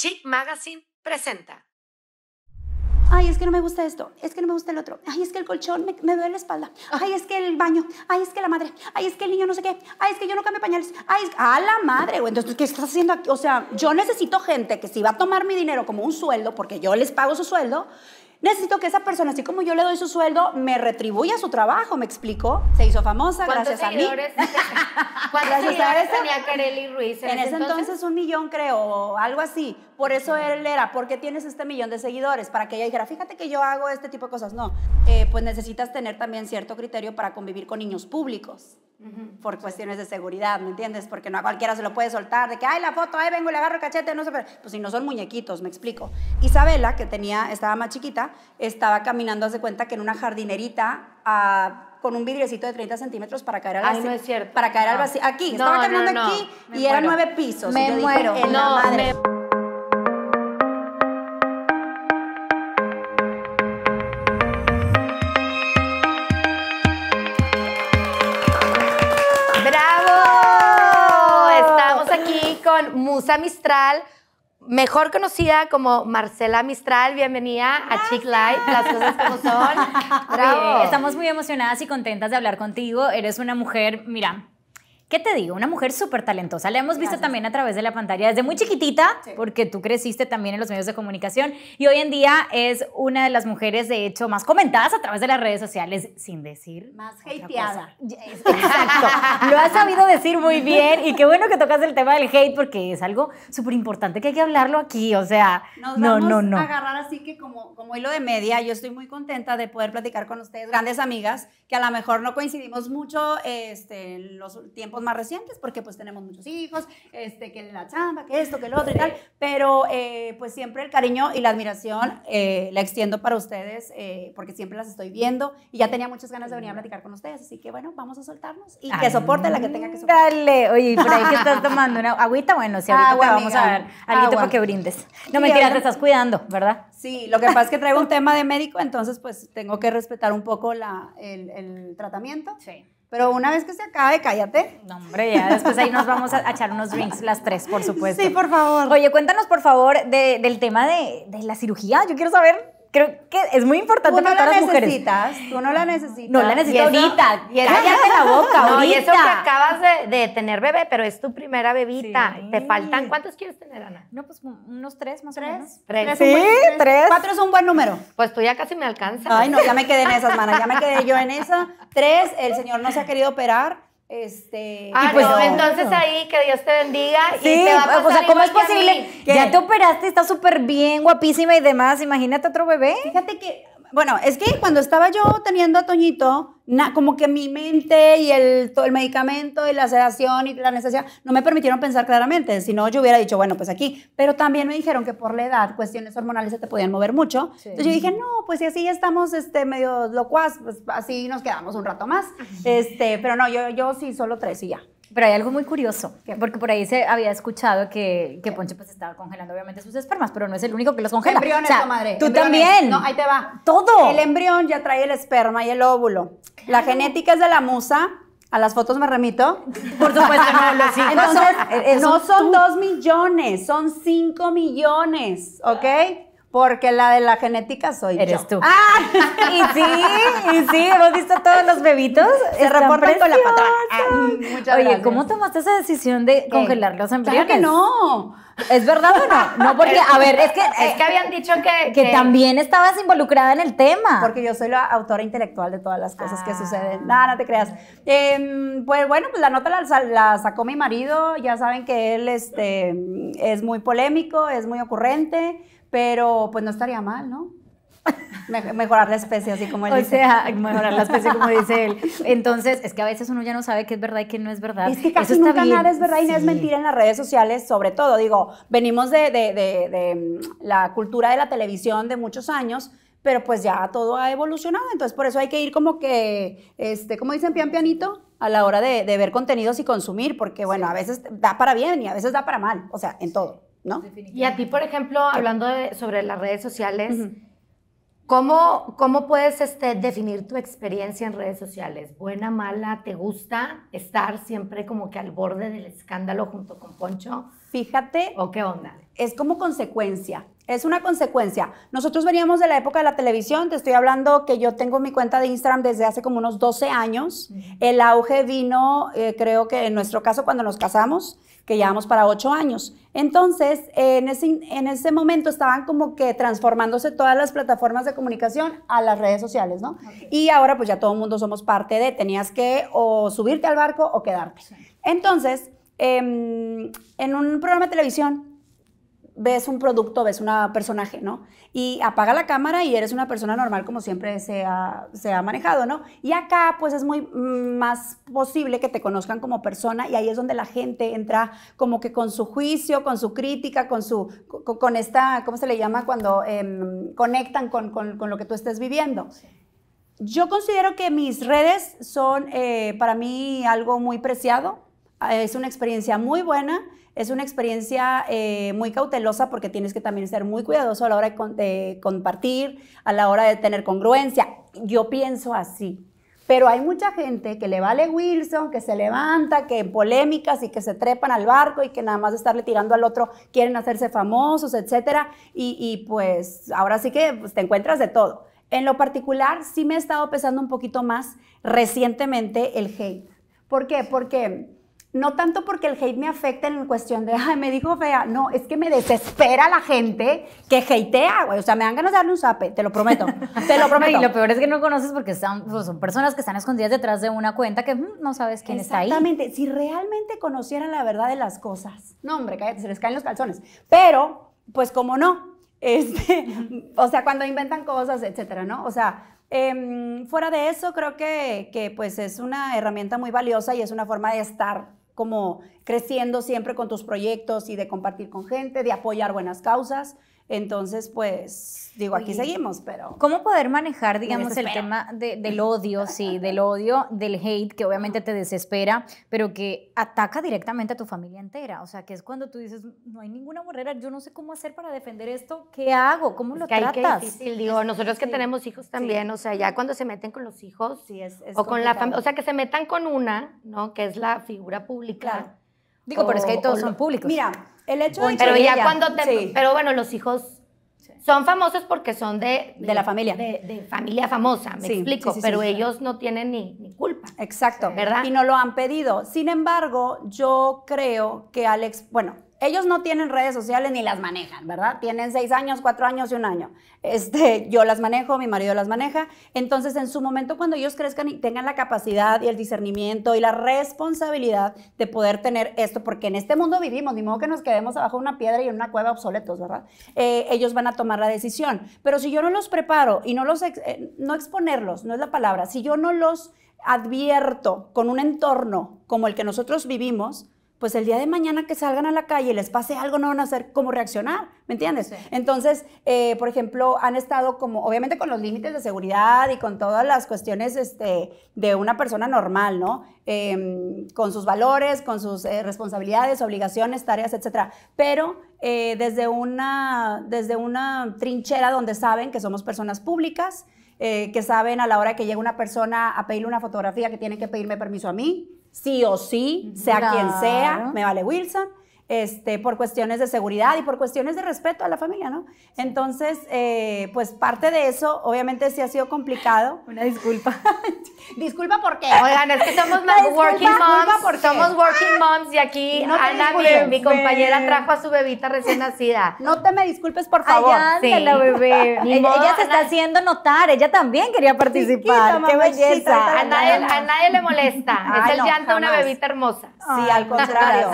Chic Magazine presenta. Ay, es que no me gusta esto, es que no me gusta el otro, ay, es que el colchón me, duele la espalda, ah. ay, es que el baño, ay, es que la madre, ay, es que el niño no sé qué, ay, es que yo no cambio pañales, ay, a la madre, entonces, ¿qué estás haciendo aquí? O sea, yo necesito gente que si va a tomar mi dinero como un sueldo, porque yo les pago su sueldo, necesito que esa persona, así como yo le doy su sueldo, me retribuya su trabajo, ¿me explico? Se hizo famosa gracias a mí. ¿Cuántos seguidores tenía Kareli Ruiz? En, ese entonces? un millón, creo, algo así. Por eso él era, ¿por qué tienes este millón de seguidores? Para que ella dijera, fíjate que yo hago este tipo de cosas. No, eh, pues necesitas tener también cierto criterio para convivir con niños públicos. por cuestiones de seguridad, ¿me entiendes? Porque no a cualquiera se lo puede soltar, de que, ay, la foto, ay, vengo y le agarro cachete, no sé, pues si no son muñequitos, me explico. Isabela, que tenía, estaba más chiquita, estaba caminando, hace cuenta que en una jardinerita ah, con un vidriecito de 30 centímetros para caer al vacío. es cierto. Para caer al vacío. Aquí, estaba caminando aquí y eran nueve pisos. Me muero. la madre. ¡Bravo! Estamos aquí con Musa Mistral mejor conocida como Marcela Mistral. Bienvenida a Chic Light, las cosas como son. estamos muy emocionadas y contentas de hablar contigo. Eres una mujer, mira, ¿Qué te digo? Una mujer súper talentosa. La hemos visto también a través de la pantalla desde muy chiquitita, porque tú creciste también en los medios de comunicación y hoy en día es una de las mujeres, de hecho, más comentadas a través de las redes sociales, sin decir. Más hateada. Exacto. Lo has sabido decir muy bien y qué bueno que tocas el tema del hate porque es algo súper importante que hay que hablarlo aquí. O sea, Nos no, vamos no, no. A agarrar así que como, como hilo de media, yo estoy muy contenta de poder platicar con ustedes, grandes amigas, que a lo mejor no coincidimos mucho este, los tiempos más recientes, porque pues tenemos muchos hijos, este, que la chamba, que esto, que lo otro y tal, pero eh, pues siempre el cariño y la admiración eh, la extiendo para ustedes, eh, porque siempre las estoy viendo y ya tenía muchas ganas de venir a platicar con ustedes, así que bueno, vamos a soltarnos y que soporte la que tenga que soportar. Dale, oye, por ahí que estás tomando una agüita, bueno, si ahorita vamos a ver algo para que brindes. No me mentira, te estás cuidando, ¿verdad? Sí, lo que pasa es que traigo un tema de médico, entonces pues tengo que respetar un poco la, el, el tratamiento. Sí. Pero una vez que se acabe, cállate. No, hombre, ya después ahí nos vamos a, echar unos drinks, las tres, por supuesto. Sí, por favor. Oye, cuéntanos, por favor, del tema de, de la cirugía. Yo quiero saber creo que es muy importante para no Tú no la necesitas, no la necesitas. No la necesitas Y eso, la boca, eso que acabas de, tener bebé, pero es tu primera bebita. Te faltan, ¿cuántos quieres tener, Ana? No, pues unos tres más o menos. Tres. ¿Tres? Sí, tres. Cuatro es un buen número. Pues tú ya casi me alcanzas. Ay, no, ya me quedé en esas, manas ya me quedé yo en esa. Tres, el señor no se ha querido operar. Este, ah, pues, entonces ahí que Dios te bendiga. Sí, y te va a pasar o sea, ¿cómo es posible? Ya te operaste, está súper bien, guapísima y demás. Imagínate otro bebé. Fíjate que bueno, es que cuando estaba yo teniendo a Toñito, como que mi mente y el, el medicamento y la sedación y la necesidad no me permitieron pensar claramente, si no yo hubiera dicho, bueno, pues aquí, pero también me dijeron que por la edad cuestiones hormonales se te podían mover mucho, entonces yo dije, no, pues si así estamos este, medio locuaz, pues así nos quedamos un rato más, este, pero no, yo, yo sí, solo tres y ya. Pero hay algo muy curioso, porque por ahí se había escuchado que, que Ponche pues estaba congelando obviamente sus espermas, pero no es el único que los congela. embrión madre. Tú también. No, ahí te va. Todo. El embrión ya trae el esperma y el óvulo. La genética es de la musa. A las fotos me remito. Por supuesto, no, lo Entonces, no son dos millones, son cinco millones, ¿ok? Porque la de la genética soy Eres tú. ¡Ah! Y sí, y sí, hemos visto todos los bebitos. Se reportan con la patada. Ah, Oye, ¿cómo tomaste esa decisión de congelar los embriones? Claro que no. ¿Es verdad o no? No, porque, a ver, es que... Es que habían eh, dicho que, que... también estabas involucrada en el tema. Porque yo soy la autora intelectual de todas las cosas que ah. suceden. Nada, no te creas. Em, pues bueno, pues la nota la, la, sacó mi marido. Ya saben que él este, es muy polémico, es muy ocurrente pero pues no estaría mal, ¿no? Mejorar la especie, así como él o dice. sea, mejorar la especie, como dice él. Entonces, es que a veces uno ya no sabe qué es verdad y qué no es verdad. Es que casi nunca nada es verdad y no es mentira en las redes sociales, sobre todo. Digo, venimos de, mm, la cultura de la televisión de muchos años, pero pues ya todo ha evolucionado. Entonces, por eso hay que ir como que, este, como dicen, pian pianito, a la hora de, ver contenidos y consumir, porque bueno, a veces da para bien y a veces da para mal, o sea, en todo. Y a ti, por ejemplo, hablando sobre las redes sociales, ¿cómo, puedes este, definir tu experiencia en redes sociales? ¿Buena, mala? ¿Te gusta estar siempre como que al borde del escándalo junto con Poncho? Fíjate. ¿O qué onda? Es como consecuencia. Es una consecuencia. Nosotros veníamos de la época de la televisión, te estoy hablando que yo tengo mi cuenta de Instagram desde hace como unos 12 años. El auge vino, eh, creo que en nuestro caso, cuando nos casamos que llevamos para ocho años. Entonces, en ese, momento estaban como que transformándose todas las plataformas de comunicación a las redes sociales, ¿no? Y ahora pues ya todo el mundo somos parte de, tenías que o subirte al barco o quedarte. Entonces, em, en un programa de televisión ves un producto, ves un personaje, ¿no? Y apaga la cámara y eres una persona normal como siempre se ha, se manejado, ¿no? Y acá pues es muy mm, más posible que te conozcan como persona y ahí es donde la gente entra como que con su juicio, con su crítica, con su, con, esta, ¿cómo se le llama? Cuando em, conectan con, lo que tú estés viviendo. Yo considero que mis redes son eh, para mí algo muy preciado, eh, es una experiencia muy buena es una experiencia eh, muy cautelosa porque tienes que también ser muy cuidadoso a la hora de, compartir, a la hora de tener congruencia. Yo pienso así. Pero hay mucha gente que le vale Wilson, que se levanta, que en polémicas y que se trepan al barco y que nada más de estarle tirando al otro quieren hacerse famosos, etc. Y, pues ahora sí que pues, te encuentras de todo. En lo particular, sí me ha estado pesando un poquito más recientemente el hate. ¿Por qué? Porque no tanto porque el hate me afecta en cuestión de, ay, me dijo fea. No, es que me desespera la gente que hatea, güey. O sea, me dan ganas de darle un zape, te lo prometo. te lo prometo. y lo peor es que no conoces porque pues, son personas que están escondidas detrás de una cuenta que mm, no sabes quién está ahí. Exactamente. Si realmente conocieran la verdad de las cosas. No, hombre, cállate, se les caen los calzones. Pero, pues, como no. Este, o sea, cuando inventan cosas, etcétera, ¿no? O sea, em, fuera de eso, creo que, pues es una herramienta muy valiosa y es una forma de estar como creciendo siempre con tus proyectos y de compartir con gente, de apoyar buenas causas. Entonces, pues, digo, aquí seguimos, pero... ¿Cómo poder manejar, digamos, el tema del odio, sí, del odio, del hate, que obviamente te desespera, pero que ataca directamente a tu familia entera? O sea, que es cuando tú dices, no hay ninguna barrera, yo no sé cómo hacer para defender esto, ¿qué hago? ¿Cómo lo que tratas? Hay que difícil, digo, nosotros que tenemos hijos también, o sea, ya cuando se meten con los hijos, es, o con la familia, o sea, que se metan con una, ¿no? Que es la figura pública. Digo, pero es que ahí todos son públicos. Mira, el hecho de Pero ya cuando te... Pero bueno, los hijos son famosos porque son de, de, la familia. De, familia famosa, me explico, pero ellos no tienen ni, ni culpa. Exacto, ¿verdad? Y no lo han pedido. Sin embargo, yo creo que Alex, bueno, ellos no tienen redes sociales ni las manejan, ¿verdad? Tienen seis años, cuatro años y un año. Este, yo las manejo, mi marido las maneja. Entonces, en su momento, cuando ellos crezcan y tengan la capacidad y el discernimiento y la responsabilidad de poder tener esto, porque en este mundo vivimos, ni modo que nos quedemos abajo de una piedra y en una cueva obsoletos, ¿verdad? Eh, ellos van a tomar la decisión. Pero si yo no los preparo y no los, eh, no exponerlos, no es la palabra, si yo no los advierto con un entorno como el que nosotros vivimos, pues el día de mañana que salgan a la calle y les pase algo, no van a saber cómo reaccionar, ¿me entiendes? Entonces, eh, por ejemplo, han estado como, obviamente con los límites de seguridad y con todas las cuestiones este, de una persona normal, ¿no? Em, con sus valores, con sus eh, responsabilidades, obligaciones, tareas, etcétera. Pero eh, desde, una, desde una trinchera donde saben que somos personas públicas, que saben a la hora que llega una persona a pedirle una fotografía que tiene que pedirme permiso a mí, sí o sí, sea quien sea, me vale Wilson, este, por cuestiones de seguridad y por cuestiones de respeto a la familia, ¿no? Entonces, eh, pues parte de eso, obviamente sí ha sido complicado. Una disculpa. disculpa por qué. Oigan, es que somos más working moms. Porque somos working moms y aquí no mi, compañera, trajo a su bebita recién nacida. No te me disculpes, por favor. Allá la bebé. ella, se está haciendo notar, ella también quería participar. qué belleza. A nadie, le molesta. es el llanto de una bebita hermosa. Sí, al contrario.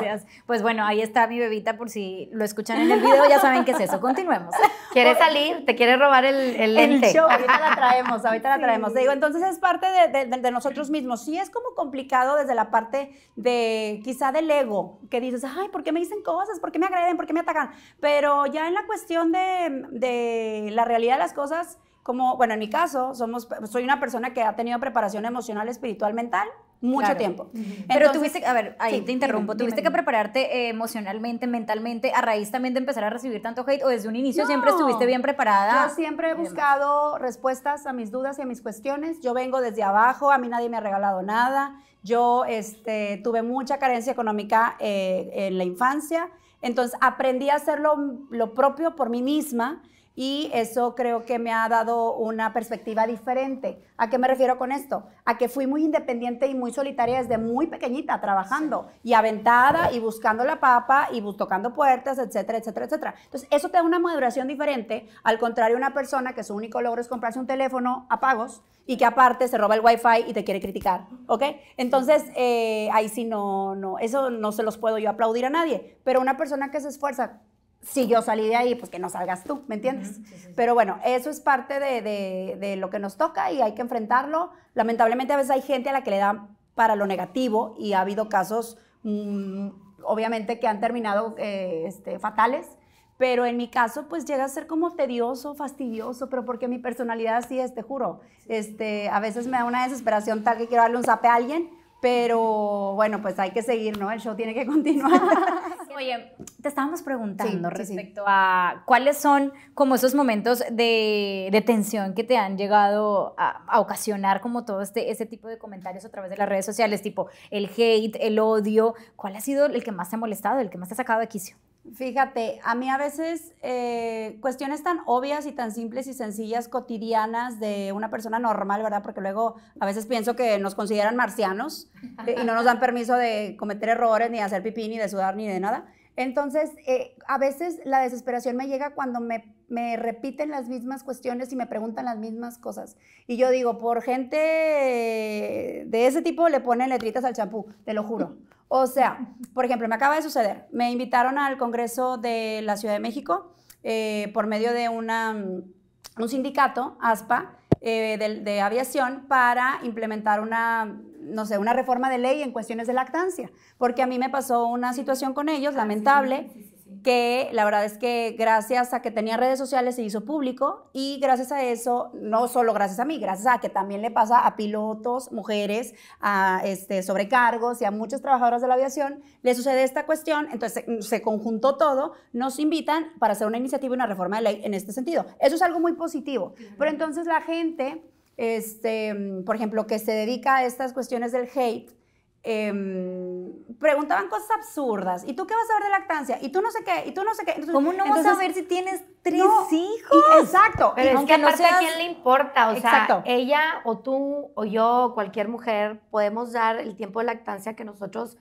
Pues bueno, ahí está mi bebita por si lo escuchan en el video, ya saben qué es eso. Continuemos. quiere salir? ¿Te quiere robar el, el El show, ahorita la traemos, ahorita la traemos. digo, entonces es parte de, nosotros mismos. Sí es como complicado desde la parte de quizá del ego, que dices, ay, ¿por qué me dicen cosas? ¿Por qué me agreden? ¿Por qué me atacan? Pero ya en la cuestión de, la realidad de las cosas, como, bueno, en mi caso, somos, soy una persona que ha tenido preparación emocional, espiritual, mental, mucho tiempo. Pero tuviste, a ver, ahí te interrumpo, tuviste que prepararte eh, emocionalmente, mentalmente, a raíz también de empezar a recibir tanto hate o desde un inicio siempre estuviste bien preparada. Yo siempre he buscado respuestas a mis dudas y a mis cuestiones. Yo vengo desde abajo, a mí nadie me ha regalado nada. Yo este, tuve mucha carencia económica eh, en la infancia, entonces aprendí a hacer lo propio por mí misma y eso creo que me ha dado una perspectiva diferente. ¿A qué me refiero con esto? A que fui muy independiente y muy solitaria desde muy pequeñita trabajando y aventada y buscando la papa y tocando puertas, etcétera, etcétera, etcétera. Entonces, eso te da una maduración diferente, al contrario una persona que su único logro es comprarse un teléfono a pagos y que aparte se roba el wifi y te quiere criticar, ¿ok? Entonces, eh, ahí sí no, no, eso no se los puedo yo aplaudir a nadie, pero una persona que se esfuerza si yo salí de ahí, pues que no salgas tú, ¿me entiendes? Pero bueno, eso es parte de, lo que nos toca y hay que enfrentarlo. Lamentablemente a veces hay gente a la que le da para lo negativo y ha habido casos, mm, obviamente, que han terminado eh, este, fatales. Pero en mi caso, pues llega a ser como tedioso, fastidioso, pero porque mi personalidad así es, te juro. Este, a veces me da una desesperación tal que quiero darle un zape a alguien, pero bueno, pues hay que seguir, ¿no? El show tiene que continuar. Oye, te estábamos preguntando respecto a cuáles son como esos momentos de, tensión que te han llegado a, ocasionar como todo este, este tipo de comentarios a través de las redes sociales, tipo el hate, el odio. ¿Cuál ha sido el que más te ha molestado, el que más te ha sacado de quicio? Fíjate, a mí a veces eh, cuestiones tan obvias y tan simples y sencillas, cotidianas de una persona normal, ¿verdad? Porque luego a veces pienso que nos consideran marcianos y no nos dan permiso de cometer errores, ni de hacer pipí, ni de sudar, ni de nada. Entonces, eh, a veces la desesperación me llega cuando me me repiten las mismas cuestiones y me preguntan las mismas cosas. Y yo digo, por gente de ese tipo le ponen letritas al champú, te lo juro. O sea, por ejemplo, me acaba de suceder, me invitaron al Congreso de la Ciudad de México eh, por medio de una, mm, un sindicato, ASPA, eh, de, de, aviación, para implementar una, no sé, una reforma de ley en cuestiones de lactancia, porque a mí me pasó una situación con ellos ah, lamentable que la verdad es que gracias a que tenía redes sociales se hizo público y gracias a eso, no solo gracias a mí, gracias a que también le pasa a pilotos, mujeres, a este, sobrecargos y a muchas trabajadoras de la aviación, le sucede esta cuestión, entonces se, se conjuntó todo, nos invitan para hacer una iniciativa y una reforma de ley en este sentido. Eso es algo muy positivo, pero entonces la gente, este, por ejemplo, que se dedica a estas cuestiones del hate, Em, preguntaban cosas absurdas. ¿Y tú qué vas a ver de lactancia? ¿Y tú no sé qué? ¿Y tú no sé qué? ¿Cómo no vas a ver si tienes tres hijos? exacto. es que no a quién le importa. O sea, ella o tú o yo cualquier mujer podemos dar el tiempo de lactancia que nosotros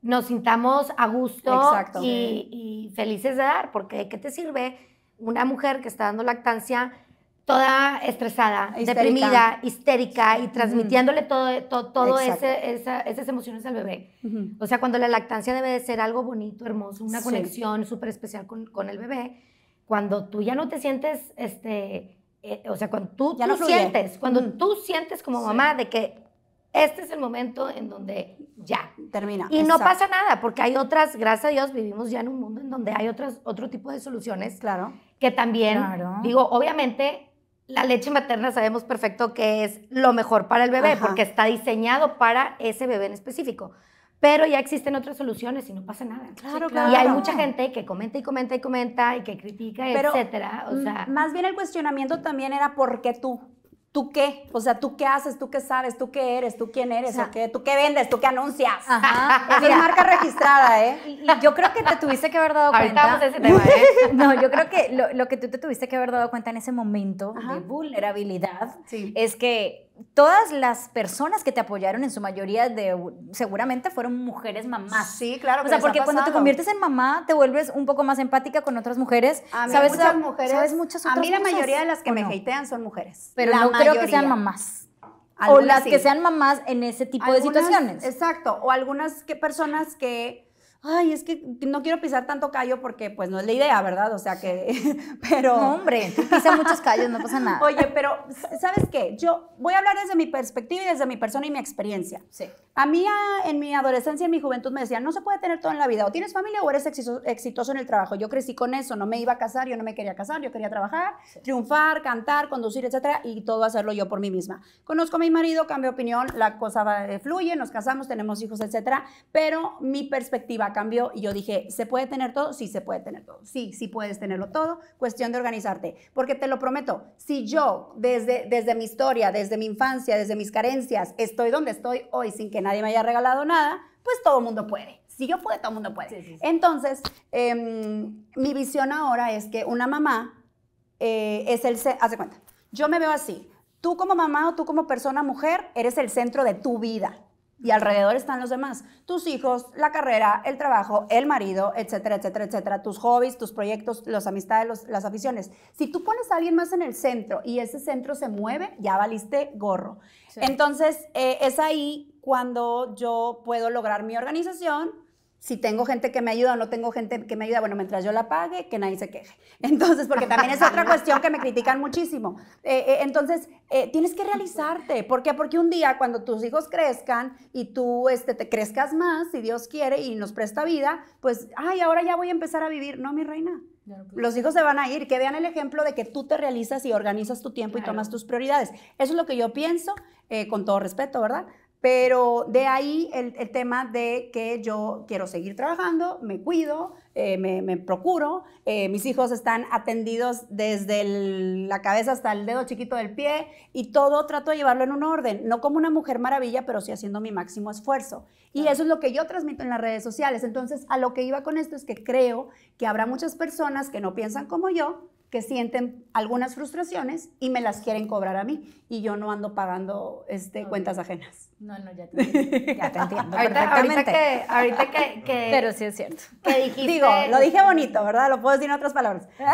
nos sintamos a gusto y, y, felices de dar. Porque ¿qué te sirve una mujer que está dando lactancia toda estresada, deprimida, histérica y transmitiéndole todas todo, todo, todo esas emociones al bebé. O sea, cuando la lactancia debe de ser algo bonito, hermoso, una conexión súper especial con, el bebé, cuando tú ya no te sientes, este, eh, o sea, cuando tú, ya no sientes, cuando tú sientes como mamá de que este es el momento en donde ya termina. Y no pasa nada, porque hay otras, gracias a Dios, vivimos ya en un mundo en donde hay otras, otro tipo de soluciones. Claro. Que también, digo, obviamente la leche materna sabemos perfecto que es lo mejor para el bebé, porque está diseñado para ese bebé en específico. Pero ya existen otras soluciones y no pasa nada. Claro, claro. Y hay mucha gente que comenta y comenta y comenta y que critica, Pero, etcétera. más bien el cuestionamiento también era por qué tú. ¿Tú qué? O sea, ¿tú qué haces? ¿Tú qué sabes? ¿Tú qué eres? ¿Tú quién eres? O qué? ¿Tú qué vendes? ¿Tú qué anuncias? Ajá. Es marca registrada, ¿eh? Y, yo creo que te tuviste que haber dado cuenta. ese tema, ¿eh? No, yo creo que lo, que tú te tuviste que haber dado cuenta en ese momento de vulnerabilidad es que todas las personas que te apoyaron, en su mayoría de, seguramente fueron mujeres mamás. Sí, claro. O sea, porque cuando te conviertes en mamá, te vuelves un poco más empática con otras mujeres. A mí ¿Sabes, muchas mujeres. ¿sabes muchas a mí la mayoría de las que me son mujeres. Pero no creo que sean mamás. o las que sean mamás en ese tipo de situaciones. Exacto. O algunas personas que ay, es que no quiero pisar tanto callo porque pues no es la idea, ¿verdad? O sea que, pero... No, hombre, pisa muchos callos, no pasa nada. Oye, pero ¿sabes qué? Yo voy a hablar desde mi perspectiva y desde mi persona y mi experiencia. Sí. A mí en mi adolescencia, en mi juventud me decían, no se puede tener todo en la vida, o tienes familia o eres exitoso en el trabajo. Yo crecí con eso, no me iba a casar, yo no me quería casar, yo quería trabajar, triunfar, cantar, conducir, etcétera, y todo hacerlo yo por mí misma. Conozco a mi marido, cambio opinión, la cosa eh, fluye, nos casamos, tenemos hijos, etcétera, pero mi perspectiva cambió y yo dije, ¿se puede tener todo? Sí, se puede tener todo. Sí, sí puedes tenerlo todo, cuestión de organizarte, porque te lo prometo, si yo desde desde mi historia, desde mi infancia, desde mis carencias, estoy donde estoy hoy sin que nadie nadie me haya regalado nada, pues todo el mundo puede. Si yo puedo, todo el mundo puede. Entonces, em, mi visión ahora es que una mamá eh, es el... Hace cuenta, yo me veo así. Tú como mamá o tú como persona mujer eres el centro de tu vida y alrededor están los demás. Tus hijos, la carrera, el trabajo, el marido, etcétera, etcétera, etcétera. Tus hobbies, tus proyectos, las amistades, las aficiones. Si tú pones a alguien más en el centro y ese centro se mueve, ya valiste gorro. Entonces, eh, es ahí cuando yo puedo lograr mi organización, si tengo gente que me ayuda o no tengo gente que me ayuda, bueno, mientras yo la pague, que nadie se queje. Entonces, porque también es otra cuestión que me critican muchísimo. Eh, eh, entonces, eh, tienes que realizarte. ¿Por qué? Porque un día cuando tus hijos crezcan y tú este, te crezcas más, si Dios quiere y nos presta vida, pues, ay, ahora ya voy a empezar a vivir. No, mi reina. Los hijos se van a ir, que vean el ejemplo de que tú te realizas y organizas tu tiempo y tomas tus prioridades. Eso es lo que yo pienso, con todo respeto, ¿verdad? Pero de ahí el, tema de que yo quiero seguir trabajando, me cuido, eh, me, procuro, eh, mis hijos están atendidos desde la cabeza hasta el dedo chiquito del pie y todo trato de llevarlo en un orden, no como una mujer maravilla, pero sí haciendo mi máximo esfuerzo. Y eso es lo que yo transmito en las redes sociales. Entonces, a lo que iba con esto es que creo que habrá muchas personas que no piensan como yo, que sienten algunas frustraciones y me las quieren cobrar a mí y yo no ando pagando este, cuentas ajenas. No, no, ya te entiendo. Ya te entiendo ahorita, ahorita, que, ahorita que, Pero sí es cierto. Digo, lo dije bonito, ¿verdad? Lo puedo decir en otras palabras.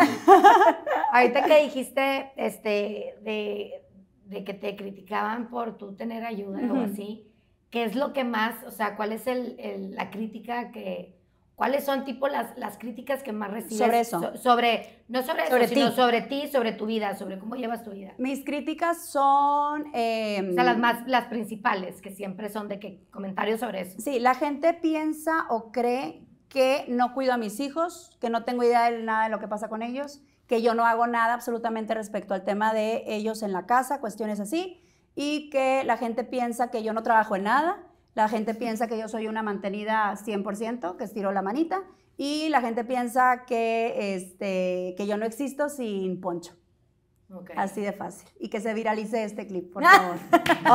ahorita que dijiste este, de, que te criticaban por tú tener ayuda o así, ¿qué es lo que más, o sea, cuál es el, la crítica que ¿Cuáles son tipo las, las críticas que más recibes? Sobre eso. sobre, no sobre, eso, ti. sino sobre ti, sobre tu vida, sobre cómo llevas tu vida. Mis críticas son... Em, o sea, las, más, las principales, que siempre son de que comentarios sobre eso. Sí, la gente piensa o cree que no cuido a mis hijos, que no tengo idea de nada de lo que pasa con ellos, que yo no hago nada absolutamente respecto al tema de ellos en la casa, cuestiones así, y que la gente piensa que yo no trabajo en nada, la gente piensa que yo soy una mantenida 100%, que estiro la manita, y la gente piensa que, este, que yo no existo sin poncho. Así de fácil. Y que se viralice este clip, por favor.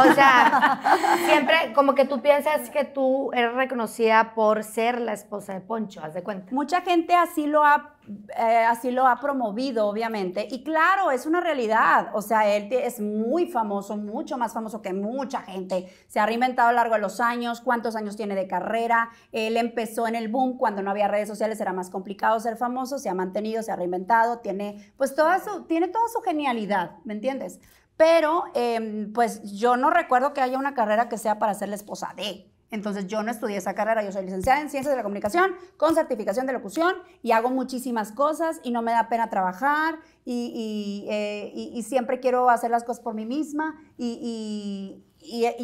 o sea, siempre como que tú piensas que tú eres reconocida por ser la esposa de Poncho, haz de cuenta. Mucha gente así lo ha eh, así lo ha promovido, obviamente. Y claro, es una realidad. O sea, él es muy famoso, mucho más famoso que mucha gente. Se ha reinventado a lo largo de los años, cuántos años tiene de carrera. Él empezó en el boom cuando no había redes sociales, era más complicado ser famoso, se ha mantenido, se ha reinventado, tiene, pues, toda su, tiene toda su genialidad, ¿me entiendes? Pero, em, pues, yo no recuerdo que haya una carrera que sea para ser la esposa de. Entonces yo no estudié esa carrera, yo soy licenciada en ciencias de la comunicación con certificación de locución y hago muchísimas cosas y no me da pena trabajar y, eh, siempre quiero hacer las cosas por mí misma y,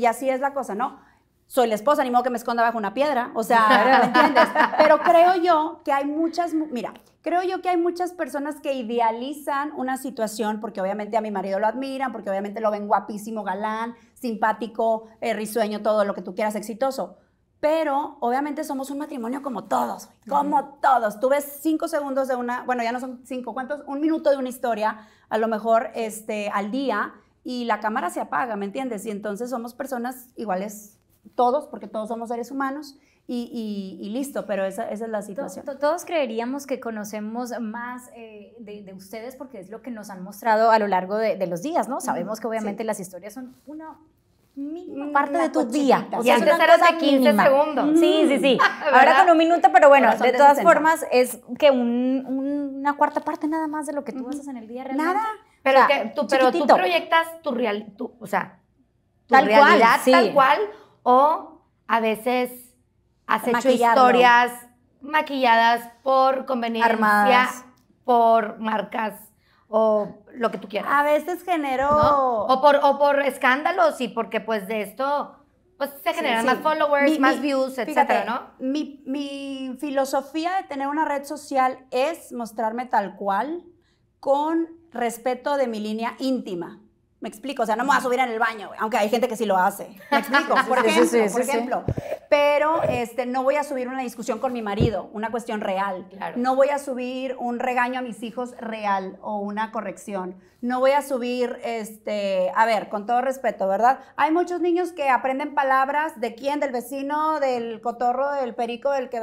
así es la cosa, ¿no? Soy la esposa, ni modo que me esconda bajo una piedra, o sea, ¿me entiendes? Pero creo yo que hay muchas, mira, creo yo que hay muchas personas que idealizan una situación porque obviamente a mi marido lo admiran, porque obviamente lo ven guapísimo, galán, simpático, eh, risueño, todo lo que tú quieras, exitoso. Pero obviamente somos un matrimonio como todos, como todos. Tú ves cinco segundos de una, bueno, ya no son cinco, ¿cuántos? Un minuto de una historia, a lo mejor este, al día, y la cámara se apaga, ¿me entiendes? Y entonces somos personas iguales todos, porque todos somos seres humanos, y, listo, pero esa, es la situación. Todos, creeríamos que conocemos más eh, de, ustedes porque es lo que nos han mostrado a lo largo de, los días, ¿no? Sabemos que obviamente las historias son una mm, parte de tu día. y antes eras de 15 segundos. Mm. Sí, sí, sí. Ahora con un minuto, pero bueno, de todas formas es que una cuarta parte nada más de lo que tú haces en el día realmente. Nada. Pero, tú, proyectas tu, realidad, o sea, cual, tal cual o a veces Has hecho historias maquilladas por conveniencia, por marcas o lo que tú quieras. A veces genero... O, por, por escándalos y porque pues de esto pues se generan más followers, más views, etcétera, Mi, mi, filosofía de tener una red social es mostrarme tal cual con respeto de mi línea íntima. Me explico, o sea, no me voy a subir en el baño, aunque hay gente que sí lo hace. Me explico, por ejemplo. Pero este, no voy a subir una discusión con mi marido, una cuestión real. No voy a subir un regaño a mis hijos real o una corrección. No voy a subir, este, a ver, con todo respeto, ¿verdad? Hay muchos niños que aprenden palabras de quién, del vecino, del cotorro, del perico, del que...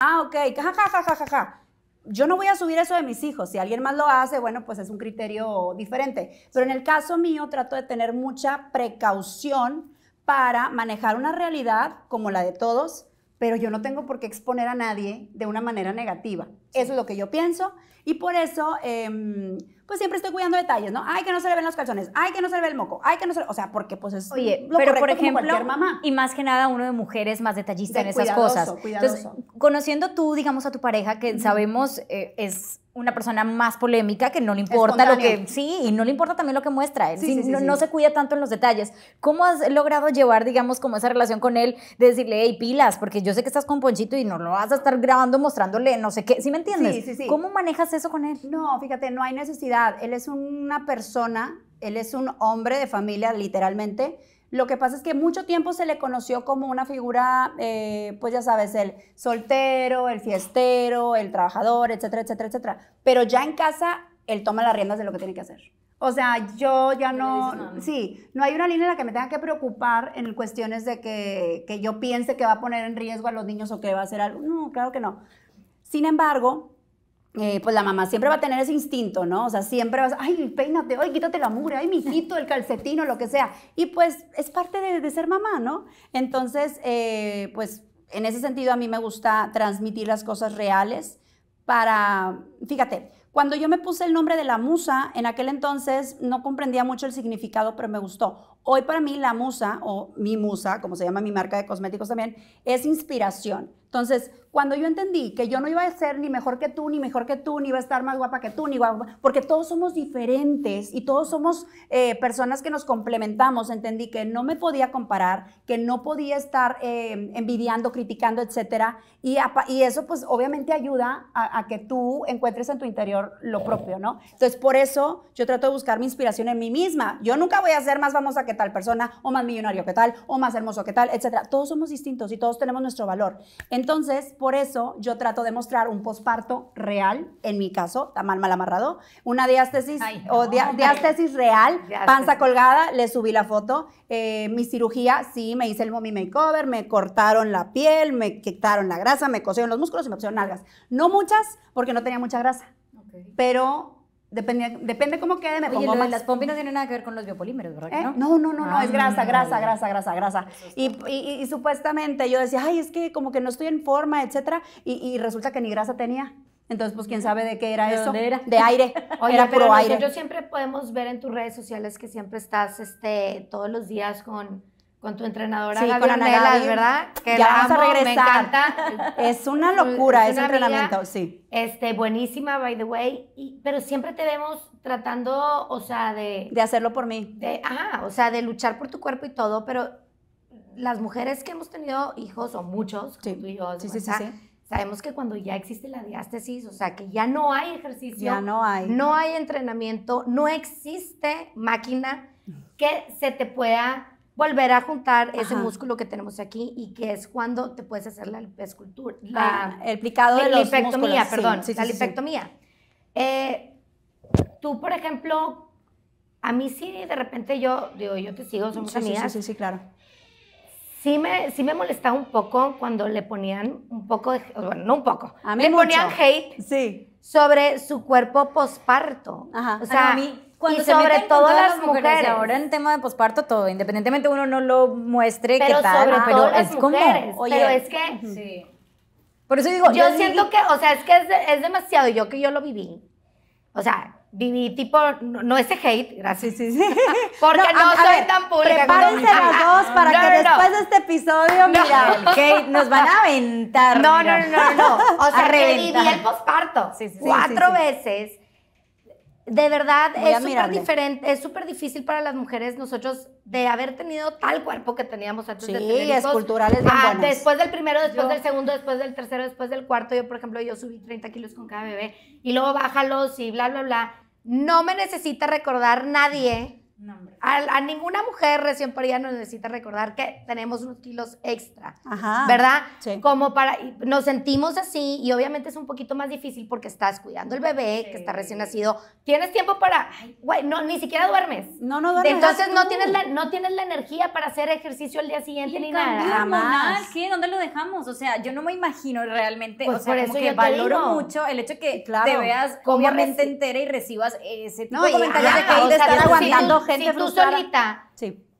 Ah, ok, jajajajaja. Ja, yo no voy a subir eso de mis hijos. Si alguien más lo hace, bueno, pues es un criterio diferente. Pero en el caso mío trato de tener mucha precaución para manejar una realidad como la de todos, pero yo no tengo por qué exponer a nadie de una manera negativa. Eso es lo que yo pienso y por eso, em, pues siempre estoy cuidando detalles, ¿no? Ay, que no se le ven los calzones, ay, que no se le ve el moco, ay, que no se le... O sea, porque pues es Oye, pero por ejemplo, mamá. Y más que nada uno de mujeres más detallista en esas cosas. Entonces, conociendo tú, digamos, a tu pareja, que sabemos eh, es una persona más polémica que no le importa lo que sí y no le importa también lo que muestra no, se cuida tanto en los detalles cómo has logrado llevar digamos como esa relación con él de decirle hey pilas porque yo sé que estás con Ponchito y no lo vas a estar grabando mostrándole no sé qué sí me entiendes cómo manejas eso con él no fíjate no hay necesidad él es una persona él es un hombre de familia literalmente lo que pasa es que mucho tiempo se le conoció como una figura, eh, pues ya sabes, el soltero, el fiestero, el trabajador, etcétera, etcétera, etcétera. Pero ya en casa, él toma las riendas de lo que tiene que hacer. O sea, yo ya no, sí, no hay una línea en la que me tenga que preocupar en cuestiones de que, que yo piense que va a poner en riesgo a los niños o que va a hacer algo. No, claro que no. Sin embargo, eh, pues la mamá siempre va a tener ese instinto, ¿no? O sea, siempre vas, ay, peínate, ay, quítate la mugre, ay, mijito, el calcetín o lo que sea. Y pues es parte de, ser mamá, ¿no? Entonces, eh, pues en ese sentido a mí me gusta transmitir las cosas reales para, fíjate, cuando yo me puse el nombre de la musa, en aquel entonces no comprendía mucho el significado, pero me gustó. Hoy para mí la musa o mi musa, como se llama mi marca de cosméticos también, es inspiración. Entonces, cuando yo entendí que yo no iba a ser ni mejor que tú, ni mejor que tú, ni iba a estar más guapa que tú, ni guapa, porque todos somos diferentes y todos somos eh, personas que nos complementamos, entendí que no me podía comparar, que no podía estar eh, envidiando, criticando, etc. Y, eso, pues, obviamente ayuda a, que tú encuentres en tu interior lo propio, ¿no? Entonces, por eso yo trato de buscar mi inspiración en mí misma. Yo nunca voy a ser más famosa que tal persona, o más millonario que tal, o más hermoso que tal, etcétera. Todos somos distintos y todos tenemos nuestro valor. Entonces, por eso yo trato de mostrar un posparto real, en mi caso, está mal mal amarrado, una diástesis o diástesis real, panza colgada, le subí la foto, eh, mi cirugía, sí, me hice el mommy makeover, me cortaron la piel, me quitaron la grasa, me cosieron los músculos y me pusieron nalgas. No muchas, porque no tenía mucha grasa. Okay. Pero Depende, depende cómo quede, me pongo más. las pompis no tienen nada que ver con los biopolímeros, ¿verdad? ¿Eh? No, no, no, no, es ah. grasa, grasa, grasa, grasa, grasa. Y, supuestamente yo decía, ay, es que como que no estoy en forma, etcétera, y, resulta que ni grasa tenía. Entonces, pues quién sabe de qué era ¿De eso. era? De aire. Oye, era puro pero aire. Yo siempre podemos ver en tus redes sociales que siempre estás este, todos los días con con tu entrenadora ¿verdad? ya vamos a regresar. Me encanta. Es una locura ese entrenamiento, sí. Este, buenísima, by the way. Y, pero siempre te vemos tratando, o sea, de... De hacerlo por mí. De, ajá, o sea, de luchar por tu cuerpo y todo, pero las mujeres que hemos tenido hijos, o muchos, tú y yo, sí, sí, sí, sabemos que cuando ya existe la diástesis, o sea, que ya no hay ejercicio. Ya no hay. No hay entrenamiento, no existe máquina que se te pueda volver a juntar ese músculo que tenemos aquí y que es cuando te puedes hacer la escultura. La, el de la los lipectomía, perdón, la eh, tú, por ejemplo, a mí sí, de repente yo, digo, yo te sigo, somos amigas. Sí, sí, sí, claro. Sí me, sí me molestaba un poco cuando le ponían un poco de, bueno, no un poco, a le ponían hate sí. sobre su cuerpo posparto. Ajá. O ah, sea, a mí cuando y se sobre todo las, las mujeres. Ahora en tema de posparto, todo, independientemente uno no lo muestre, ¿qué tal, pero es como, oye, pero es que... Sí. Por eso digo... Yo, siento que, o sea, es que es, es, demasiado, yo que yo lo viví, o sea... Viví tipo, no, ese hate, gracias. Sí, sí, sí. Porque no, soy tan pura Prepárense las dos para que después de este episodio, mira, el nos van a aventar. No, no, no, no, O sea, reviví el posparto. Sí, sí, cuatro veces de verdad es súper diferente, es súper difícil para las mujeres nosotros de haber tenido tal cuerpo que teníamos antes de tener ah, Después del primero, después del segundo, después del tercero, después del cuarto, yo por ejemplo, yo subí 30 kilos con cada bebé y luego bájalos y bla, bla, bla. No me necesita recordar nadie a, a, ninguna mujer recién parida nos necesita recordar que tenemos unos kilos extra, Ajá, ¿verdad? Como para, nos sentimos así y obviamente es un poquito más difícil porque estás cuidando el bebé que está recién nacido, tienes tiempo para, güey, no, ni siquiera duermes. No, no duermes. Entonces no tienes, la, no tienes la energía para hacer ejercicio el día siguiente ni nada. Jamás. ¿Qué? ¿Dónde lo dejamos? O sea, yo no me imagino realmente, pues por eso que valoro mucho el hecho que te veas obviamente entera y recibas ese tipo de comentarios de que te aguantando si tú solita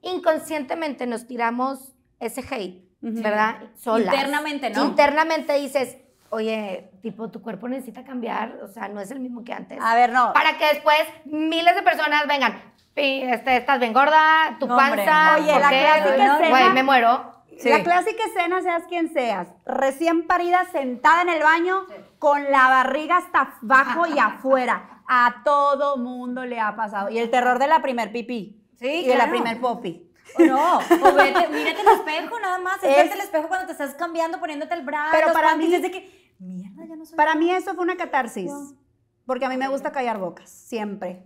inconscientemente nos tiramos ese hate, ¿verdad? Solas. Internamente, ¿no? Internamente dices, oye, tipo, tu cuerpo necesita cambiar, o sea, no es el mismo que antes. A ver, no. Para que después miles de personas vengan, este, estás bien gorda, tu panza, oye, la clásica no, güey, me muero. La clásica escena, seas quien seas, recién parida, sentada en el baño, con la barriga hasta abajo y afuera a todo mundo le ha pasado. Y el terror de la primer pipí. Sí, Y la primer popi. no, o vete, el espejo nada más, Es- el espejo cuando te estás cambiando, poniéndote el brazo, Pero para mí- que, mierda, ya no Para mí eso fue una catarsis, porque a mí me gusta callar bocas, siempre.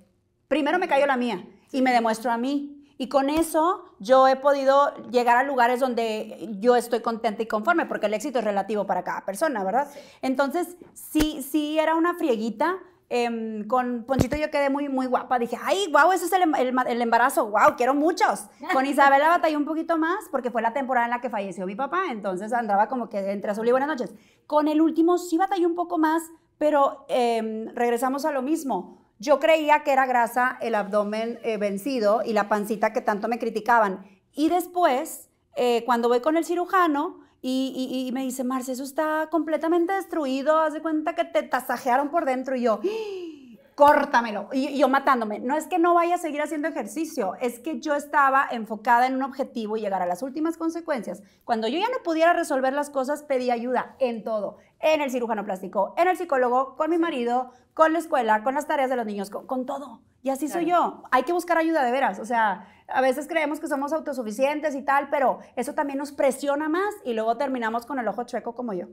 Primero me cayó la mía y me demuestro a mí. Y con eso yo he podido llegar a lugares donde yo estoy contenta y conforme, porque el éxito es relativo para cada persona, ¿verdad? Entonces, sí, sí era una frieguita, Em, con Ponchito yo quedé muy, muy guapa. Dije, ay, wow, ese es el, em-, embarazo, wow, quiero muchos. Con Isabela batallé un poquito más porque fue la temporada en la que falleció mi papá, entonces andaba como que entre azul y buenas noches. Con el último sí batallé un poco más, pero em, regresamos a lo mismo. Yo creía que era grasa el abdomen eh, vencido y la pancita que tanto me criticaban. Y después, eh, cuando voy con el cirujano, y, me dice, Marcia, eso está completamente destruido, haz de cuenta que te tasajearon por dentro. Y yo, ¡Ah! córtamelo. y yo matándome. No es que no vaya a seguir haciendo ejercicio, es que yo estaba enfocada en un objetivo y llegar a las últimas consecuencias. Cuando yo ya no pudiera resolver las cosas, pedí ayuda en todo, en el cirujano plástico, en el psicólogo, con mi marido, con la escuela, con las tareas de los niños, con, todo. Y así soy yo. Hay que buscar ayuda de veras. O sea, a veces creemos que somos autosuficientes y tal, pero eso también nos presiona más y luego terminamos con el ojo chueco como yo.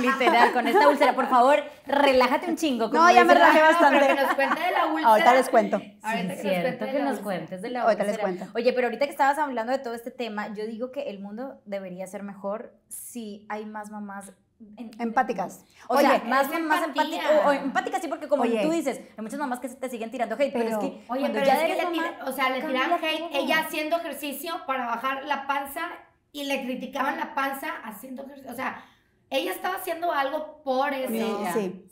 literal, con esta úlcera. Por favor, relájate un chingo. no, ya me relajé bastante. Ahorita les cuento. Ahorita les cuento. Oye, pero ahorita que estabas hablando de todo este tema, yo digo que el mundo debería ser mejor si hay más mamás empáticas. O oye, sea, más, más empáticas. O, sí, porque como tú dices, hay muchas mamás que te siguen tirando hate, pero, es que. Oye, pero ya es que o sea, le tiran, hate, ella haciendo ejercicio para bajar la panza y le criticaban la panza haciendo ejercicio. O sea, ella estaba haciendo algo por eso.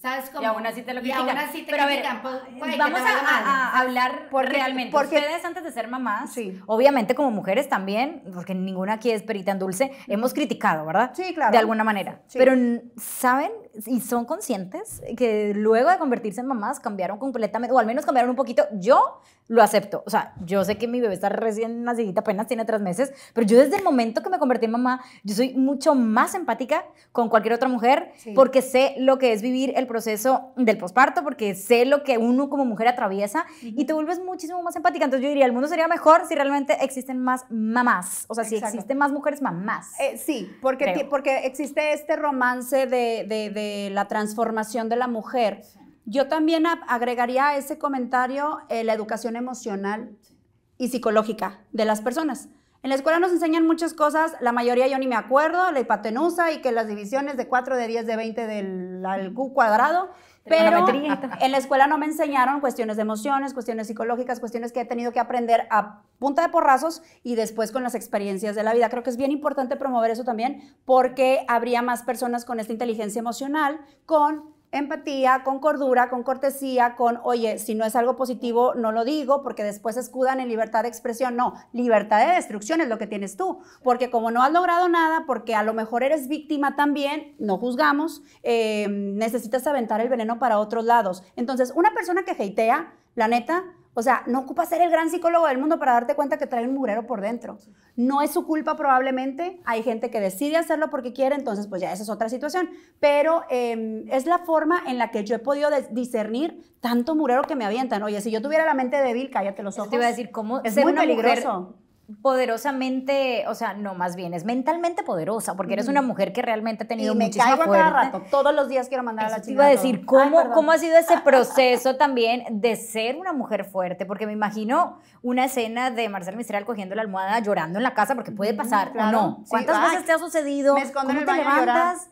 ¿Sabes cómo? Y aún así te lo critican. Y aún así te Pero a pues, vamos a, hablar realmente. Porque, Ustedes antes de ser mamás, obviamente como mujeres también, porque ninguna aquí es perita en dulce, hemos criticado, ¿verdad? Sí, claro. De alguna manera. Pero saben y son conscientes que luego de convertirse en mamás cambiaron completamente, o al menos cambiaron un poquito. Yo lo acepto. O sea, yo sé que mi bebé está recién nacidita, apenas tiene tres meses, pero yo desde el momento que me convertí en mamá, yo soy mucho más empática con cualquier otra mujer porque sé lo que es vivir el proceso del posparto, porque sé lo que uno como mujer atraviesa y te vuelves muchísimo más empática. Entonces yo diría, el mundo sería mejor si realmente existen más mamás, o sea, si existen más mujeres mamás. Eh, sí, porque, porque existe este romance de, la transformación de la mujer. Yo también agregaría a ese comentario eh, la educación emocional y psicológica de las personas. En la escuela nos enseñan muchas cosas, la mayoría yo ni me acuerdo, la hipotenusa y que las divisiones de 4, de 10, de 20 del al cuadrado, pero en la escuela no me enseñaron cuestiones de emociones, cuestiones psicológicas, cuestiones que he tenido que aprender a punta de porrazos y después con las experiencias de la vida. Creo que es bien importante promover eso también porque habría más personas con esta inteligencia emocional, con empatía, con cordura, con cortesía, con, oye, si no es algo positivo, no lo digo, porque después escudan en libertad de expresión. No, libertad de destrucción es lo que tienes tú, porque como no has logrado nada, porque a lo mejor eres víctima también, no juzgamos, eh, necesitas aventar el veneno para otros lados. Entonces, una persona que hatea, la neta, o sea, no ocupa ser el gran psicólogo del mundo para darte cuenta que trae un murero por dentro. No es su culpa probablemente, hay gente que decide hacerlo porque quiere, entonces pues ya esa es otra situación. Pero em, es la forma en la que yo he podido discernir tanto murero que me avientan. Oye, si yo tuviera la mente débil, cállate los ojos. Te iba a decir, ¿cómo es muy peligroso? poderosamente, o sea, no, más bien es mentalmente poderosa, porque eres una mujer que realmente ha tenido y me rato, todos los días quiero mandar a la chica. Iba a decir, ¿cómo, ha sido ese proceso también de ser una mujer fuerte? Porque me imagino una escena de Marcel Mistral cogiendo la almohada llorando en la casa, porque puede pasar, no? ¿Cuántas veces te ha sucedido? ¿Cómo te levantas?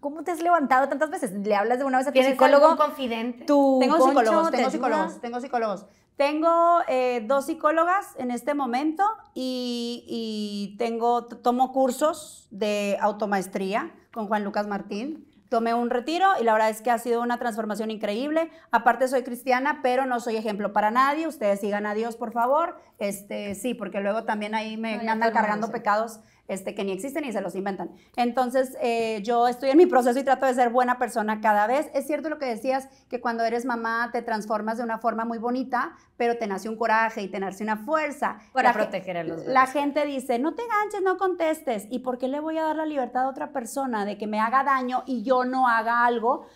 ¿Cómo, te has levantado tantas veces? ¿Le hablas de una vez a tu psicólogo? confidente. tengo psicólogos, tengo psicólogos, tengo psicólogos. Tengo eh, dos psicólogas en este momento y, tengo, tomo cursos de automaestría con Juan Lucas Martín. Tomé un retiro y la verdad es que ha sido una transformación increíble. Aparte soy cristiana, pero no soy ejemplo para nadie. Ustedes sigan a Dios, por favor. Este, sí, porque luego también ahí me andan cargando pecados este, que ni existen ni se los inventan. Entonces, eh, yo estoy en mi proceso y trato de ser buena persona cada vez. Es cierto lo que decías, que cuando eres mamá te transformas de una forma muy bonita, pero te nace un coraje y te nace una fuerza. Para proteger a los La gente dice, no te ganches, no contestes. ¿Y por qué le voy a dar la libertad a otra persona de que me haga daño y yo no haga algo?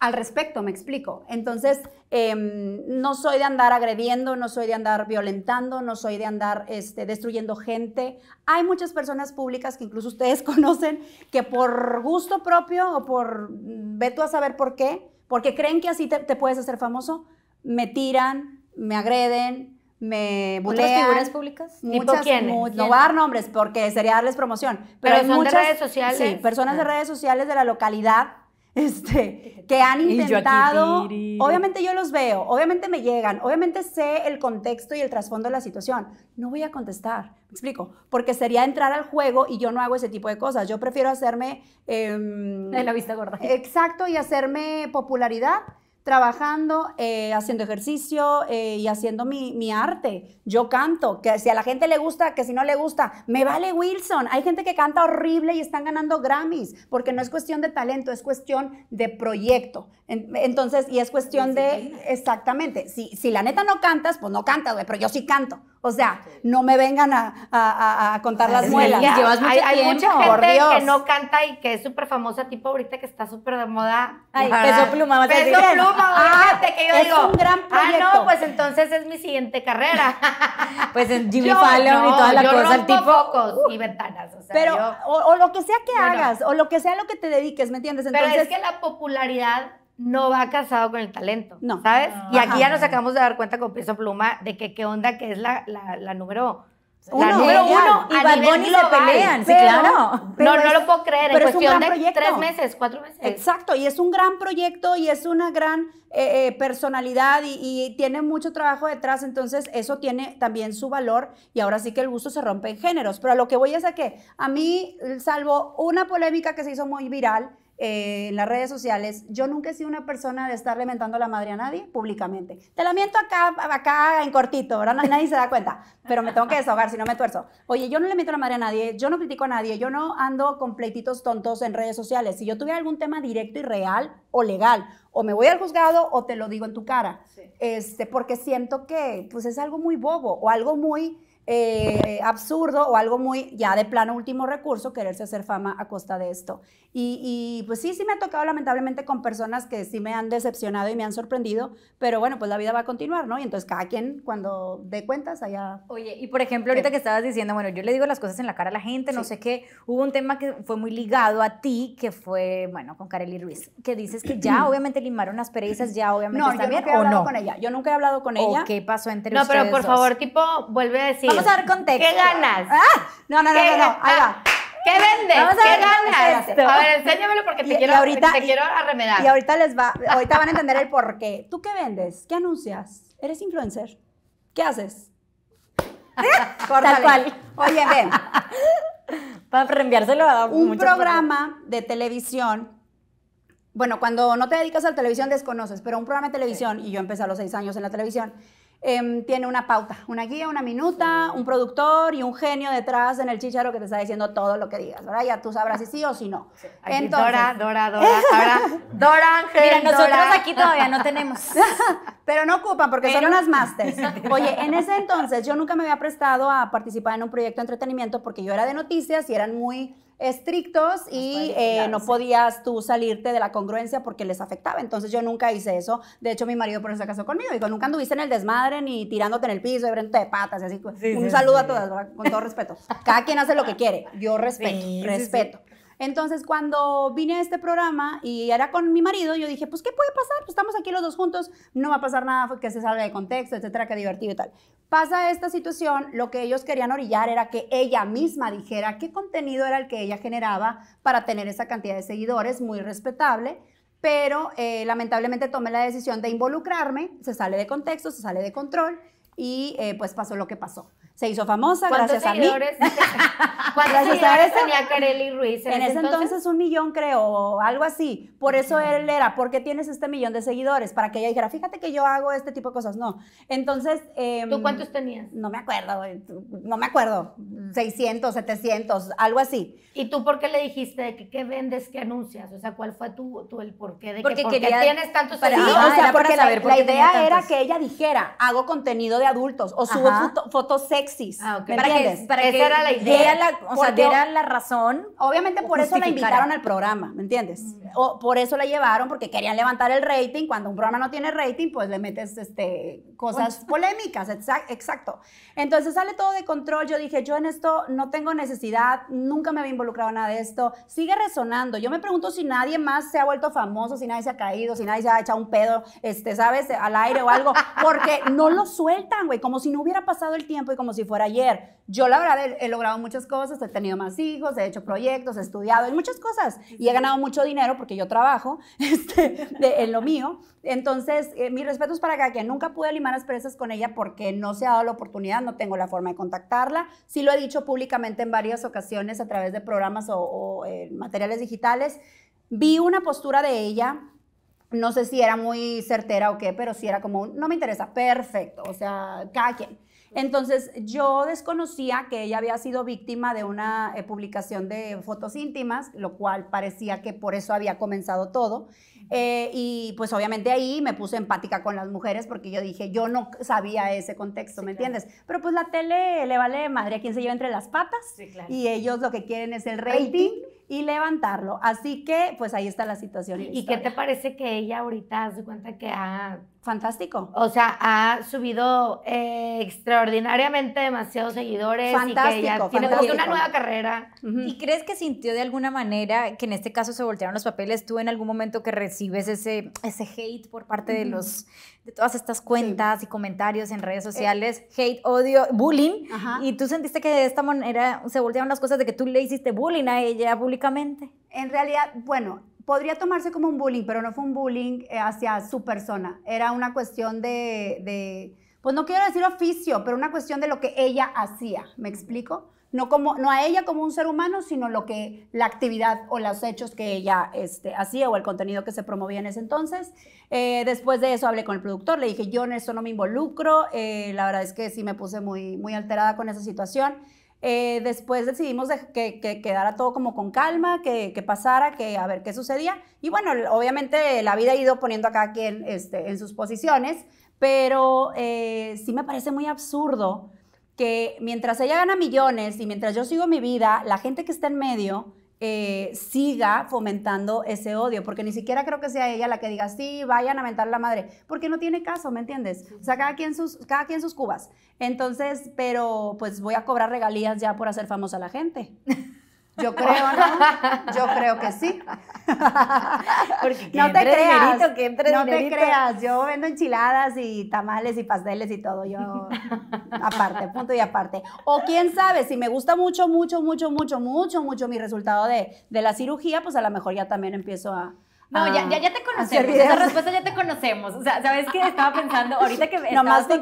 al respecto, me explico. Entonces, em, no soy de andar agrediendo, no soy de andar violentando, no soy de andar este, destruyendo gente. Hay muchas personas públicas que incluso ustedes conocen que por gusto propio o por, ve tú a saber por qué, porque creen que así te, puedes hacer famoso, me tiran, me agreden, me bulean. ¿Otras figuras públicas? por quién? no voy a dar nombres porque sería darles promoción. Pero, son muchas, redes sociales. Sí, personas de ah. redes sociales de la localidad este, que han intentado. obviamente yo los veo, obviamente me llegan, obviamente sé el contexto y el trasfondo de la situación. No voy a contestar, me explico, porque sería entrar al juego y yo no hago ese tipo de cosas. Yo prefiero hacerme... Eh, la vista gorda. Exacto, y hacerme popularidad trabajando, eh, haciendo ejercicio eh, y haciendo mi, arte. Yo canto, que si a la gente le gusta, que si no le gusta, me vale Wilson. Hay gente que canta horrible y están ganando Grammys, porque no es cuestión de talento, es cuestión de proyecto. Entonces, y es cuestión de, exactamente, si, si la neta no cantas, pues no canta pero yo sí canto. O sea, no me vengan a, a, a contar las muelas. Llevas hay, hay mucha gente que no canta y que es súper famosa, tipo ahorita que está súper de moda. Ay, pluma, vas a decir. Peso pluma, ah, que yo es un gran proyecto. Ah, no, pues entonces es mi siguiente carrera. pues en Jimmy Fallon y toda la cosa, el tipo. focos uh. y ventanas. O sea, yo, o, lo que sea que hagas, o lo que sea lo que te dediques, ¿me entiendes? pero es que la popularidad no va casado con el talento, no. ¿sabes? Y aquí ya nos acabamos de dar cuenta con Peso Pluma de que qué onda que es la, número... Uno, la número uno, y Bad Bunny pelean, sí, claro. no, no lo puedo creer, pero en cuestión de proyecto. tres meses, cuatro meses. Exacto, y es un gran proyecto y es una gran eh, eh, personalidad y, tiene mucho trabajo detrás, entonces eso tiene también su valor y ahora sí que el gusto se rompe en géneros. Pero a lo que voy es a que a mí, salvo una polémica que se hizo muy viral, eh, en las redes sociales, yo nunca he sido una persona de estar lamentando la madre a nadie públicamente. Te la miento acá, acá en cortito, ahora nadie se da cuenta, pero me tengo que desahogar si no me tuerzo. Oye, yo no le miento la madre a nadie, yo no critico a nadie, yo no ando con pleititos tontos en redes sociales. Si yo tuviera algún tema directo y real o legal, o me voy al juzgado o te lo digo en tu cara, este, porque siento que pues es algo muy bobo o algo muy eh, absurdo o algo muy, ya de plano último recurso, quererse hacer fama a costa de esto. Y, pues sí, sí me ha tocado lamentablemente con personas que sí me han decepcionado y me han sorprendido, pero bueno, pues la vida va a continuar, ¿no? Y entonces cada quien cuando dé cuentas allá... Oye, y por ejemplo, ahorita que estabas diciendo, bueno, yo le digo las cosas en la cara a la gente, no sé qué, hubo un tema que fue muy ligado a ti, que fue, bueno, con Kareli Ruiz, que dices que ya obviamente limaron las perezas, ya obviamente no, está bien, ¿o no? con ella, yo nunca he hablado con ella. ¿O qué pasó entre No, pero por favor, tipo, vuelve a decir... Vamos a dar contexto. ¿Qué ganas? Ah, no, no, no, no, ahí va. ¿Qué vendes? ¿Qué ganas? A ver, enséñamelo porque te, quiero, te quiero arremedar. Y ahorita les va, ahorita van a entender el por qué. ¿Tú qué vendes? ¿Qué anuncias? ¿Eres influencer? ¿Qué haces? Tal cual. Oye, ven. Para reenviárselo a Un programa de televisión bueno, cuando no te dedicas a la televisión desconoces, pero un programa de televisión, y yo empecé a los seis años en la televisión, Em, tiene una pauta, una guía, una minuta, un productor y un genio detrás en el chicharo que te está diciendo todo lo que digas, ¿verdad? Ya tú sabrás si sí o si no. Sí. Dora, Dora, Dora, ahora, Dora Mira, nosotros aquí todavía no tenemos. Pero no ocupan porque son unas masters. Oye, en ese entonces yo nunca me había prestado a participar en un proyecto de entretenimiento porque yo era de noticias y eran muy estrictos y eh, no podías tú salirte de la congruencia porque les afectaba. Entonces yo nunca hice eso. De hecho, mi marido por eso se casó conmigo. Dijo, nunca anduviste en el desmadre ni tirándote en el piso y de patas. así, un saludo a todas, con todo respeto. Cada quien hace lo que quiere. Yo respeto, respeto. Entonces, cuando vine a este programa y era con mi marido, yo dije, pues, ¿qué puede pasar? Pues estamos aquí los dos juntos, no va a pasar nada que se salga de contexto, etcétera, que divertido y tal. Pasa esta situación, lo que ellos querían orillar era que ella misma dijera qué contenido era el que ella generaba para tener esa cantidad de seguidores, muy respetable pero eh, lamentablemente tomé la decisión de involucrarme, se sale de contexto, se sale de control y eh, pues pasó lo que pasó se hizo famosa gracias a mí. ¿Cuántos seguidores tenía Kareli Ruiz? En, ese entonces? un millón creo, o algo así. Por eso él era, ¿por qué tienes este millón de seguidores? Para que ella dijera, fíjate que yo hago este tipo de cosas. No. Entonces... Em, ¿Tú cuántos tenías? No me acuerdo, no me acuerdo. 600, 700, algo así. ¿Y tú por qué le dijiste que, qué vendes, qué anuncias? O sea, ¿cuál fue tu, tu el porqué de porque que porque tienes tantos seguidores? Ah, o sea, porque la, idea era que ella dijera, hago contenido de adultos o subo fotos sex Ah, para Que, para Esa era la idea. La, o sea, era la razón. Obviamente por eso la invitaron al programa, ¿me entiendes? Mm. O por eso la llevaron, porque querían levantar el rating. Cuando un programa no tiene rating, pues le metes este, cosas pues. polémicas, exacto. Entonces sale todo de control. Yo dije, yo en esto no tengo necesidad, nunca me había involucrado en nada de esto. Sigue resonando. Yo me pregunto si nadie más se ha vuelto famoso, si nadie se ha caído, si nadie se ha echado un pedo, este, ¿sabes? Al aire o algo. Porque no lo sueltan, güey, como si no hubiera pasado el tiempo y como si si fuera ayer. Yo la verdad he, logrado muchas cosas, he tenido más hijos, he hecho proyectos, he estudiado, en muchas cosas y he ganado mucho dinero porque yo trabajo este, en lo mío. Entonces, eh, mi mis respetos para Kaki. que nunca pude limar las presas con ella porque no se ha dado la oportunidad, no tengo la forma de contactarla. Sí lo he dicho públicamente en varias ocasiones a través de programas o, eh, materiales digitales. Vi una postura de ella no sé si era muy certera o qué, pero si era como, no me interesa, perfecto, o sea, cada quien. Entonces yo desconocía que ella había sido víctima de una eh, publicación de fotos íntimas, lo cual parecía que por eso había comenzado todo. Eh, y pues obviamente ahí me puse empática con las mujeres porque yo dije, yo no sabía ese contexto, ¿me entiendes? Pero pues la tele le vale madre a quien se lleva entre las patas y ellos lo que quieren es el rating y levantarlo. Así que, pues ahí está la situación. ¿Y, qué te parece que ella ahorita hace cuenta que ha fantástico. O sea, ha subido eh, extraordinariamente demasiados seguidores fantástico, tiene una nueva carrera. ¿Y crees que sintió de alguna manera que en este caso se voltearon los papeles? ¿Tú en algún momento que recibes ese, ese hate por parte de los de todas estas cuentas y comentarios en redes eh, sociales, hate, odio, bullying, y tú sentiste que de esta manera se voltearon las cosas de que tú le hiciste bullying a ella públicamente? En realidad, bueno, podría tomarse como un bullying, pero no fue un bullying eh, hacia su persona. Era una cuestión de, pues no quiero decir oficio, pero una cuestión de lo que ella hacía. ¿Me explico? No, como, no a ella como un ser humano, sino lo que la actividad o los hechos que ella este, hacía o el contenido que se promovía en ese entonces. Eh, después de eso hablé con el productor, le dije, yo en eso no me involucro, eh, la verdad es que sí me puse muy, muy alterada con esa situación. Eh, después decidimos que, quedara todo como con calma, que, pasara, que a ver qué sucedía. Y bueno, obviamente la vida ha ido poniendo a cada quien este, en sus posiciones, pero eh, sí me parece muy absurdo que mientras ella gana millones y mientras yo sigo mi vida, la gente que está en medio eh, siga fomentando ese odio, porque ni siquiera creo que sea ella la que diga, sí, vayan a a la madre, porque no tiene caso, ¿me entiendes? O sea, cada quien sus, cada quien sus cubas. Entonces, pero pues voy a cobrar regalías ya por hacer famosa a la gente. Yo creo, ¿no? Yo creo que sí. no te creas, no te creas. Yo vendo enchiladas y tamales y pasteles y todo. Yo aparte, punto y aparte. O quién sabe, si me gusta mucho, mucho, mucho, mucho, mucho, mucho mi resultado de, de la cirugía, pues a lo mejor ya también empiezo a, no, ya, ya, ah, te conocemos. Esa respuesta ya te conocemos. O sea, ¿sabes qué? Estaba pensando, ahorita que Nomás dos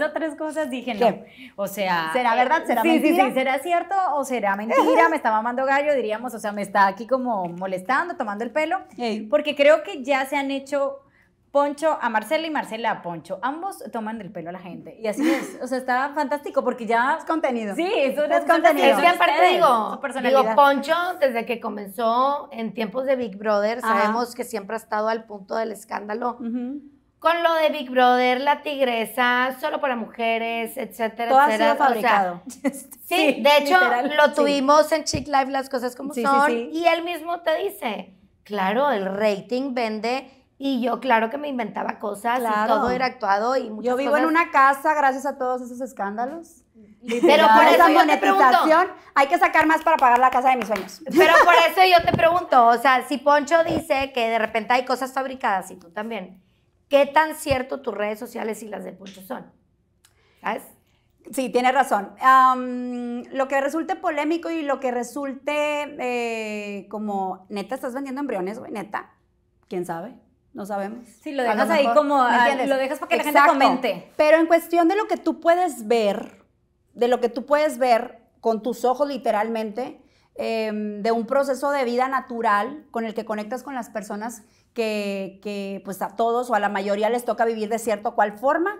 o tres cosas dije, no. O sea. ¿Será eh, verdad? ¿Será mentira? Sí, ¿será cierto o será mentira? me estaba mamando gallo, diríamos. O sea, me está aquí como molestando, tomando el pelo. Porque creo que ya se han hecho Poncho a Marcela y Marcela a Poncho. Ambos toman del pelo a la gente. Y así es. O sea, está fantástico porque ya. Es contenido. Sí, es, un es contenido. Es que aparte digo, digo, Poncho, desde que comenzó en tiempos de Big Brother, sabemos que siempre ha estado al punto del escándalo. Con lo de Big Brother, la tigresa, solo para mujeres, etcétera, Todo Ha sido fabricado. sí, de hecho, lo tuvimos en Chick Live, las cosas como son. Y él mismo te dice, claro, el rating vende y yo, claro que me inventaba cosas todo era actuado y muchas Yo vivo en una casa gracias a todos esos escándalos. Pero por eso te Hay que sacar más para pagar la casa de mis sueños. Pero por eso yo te pregunto, o sea, si Poncho dice que de repente hay cosas fabricadas y tú también, ¿qué tan cierto tus redes sociales y las de Poncho son? ¿Sabes? Sí, tienes razón. lo que resulte polémico y lo que resulte eh, como, neta, estás vendiendo embriones, güey, neta. ¿Quién sabe? No sabemos. Sí, lo dejas ahí como, ah, lo dejas para que la gente comente. Pero en cuestión de lo que tú puedes ver, de lo que tú puedes ver con tus ojos literalmente, em, de un proceso de vida natural con el que conectas con las personas que, pues a todos o a la mayoría les toca vivir de cierto cual forma.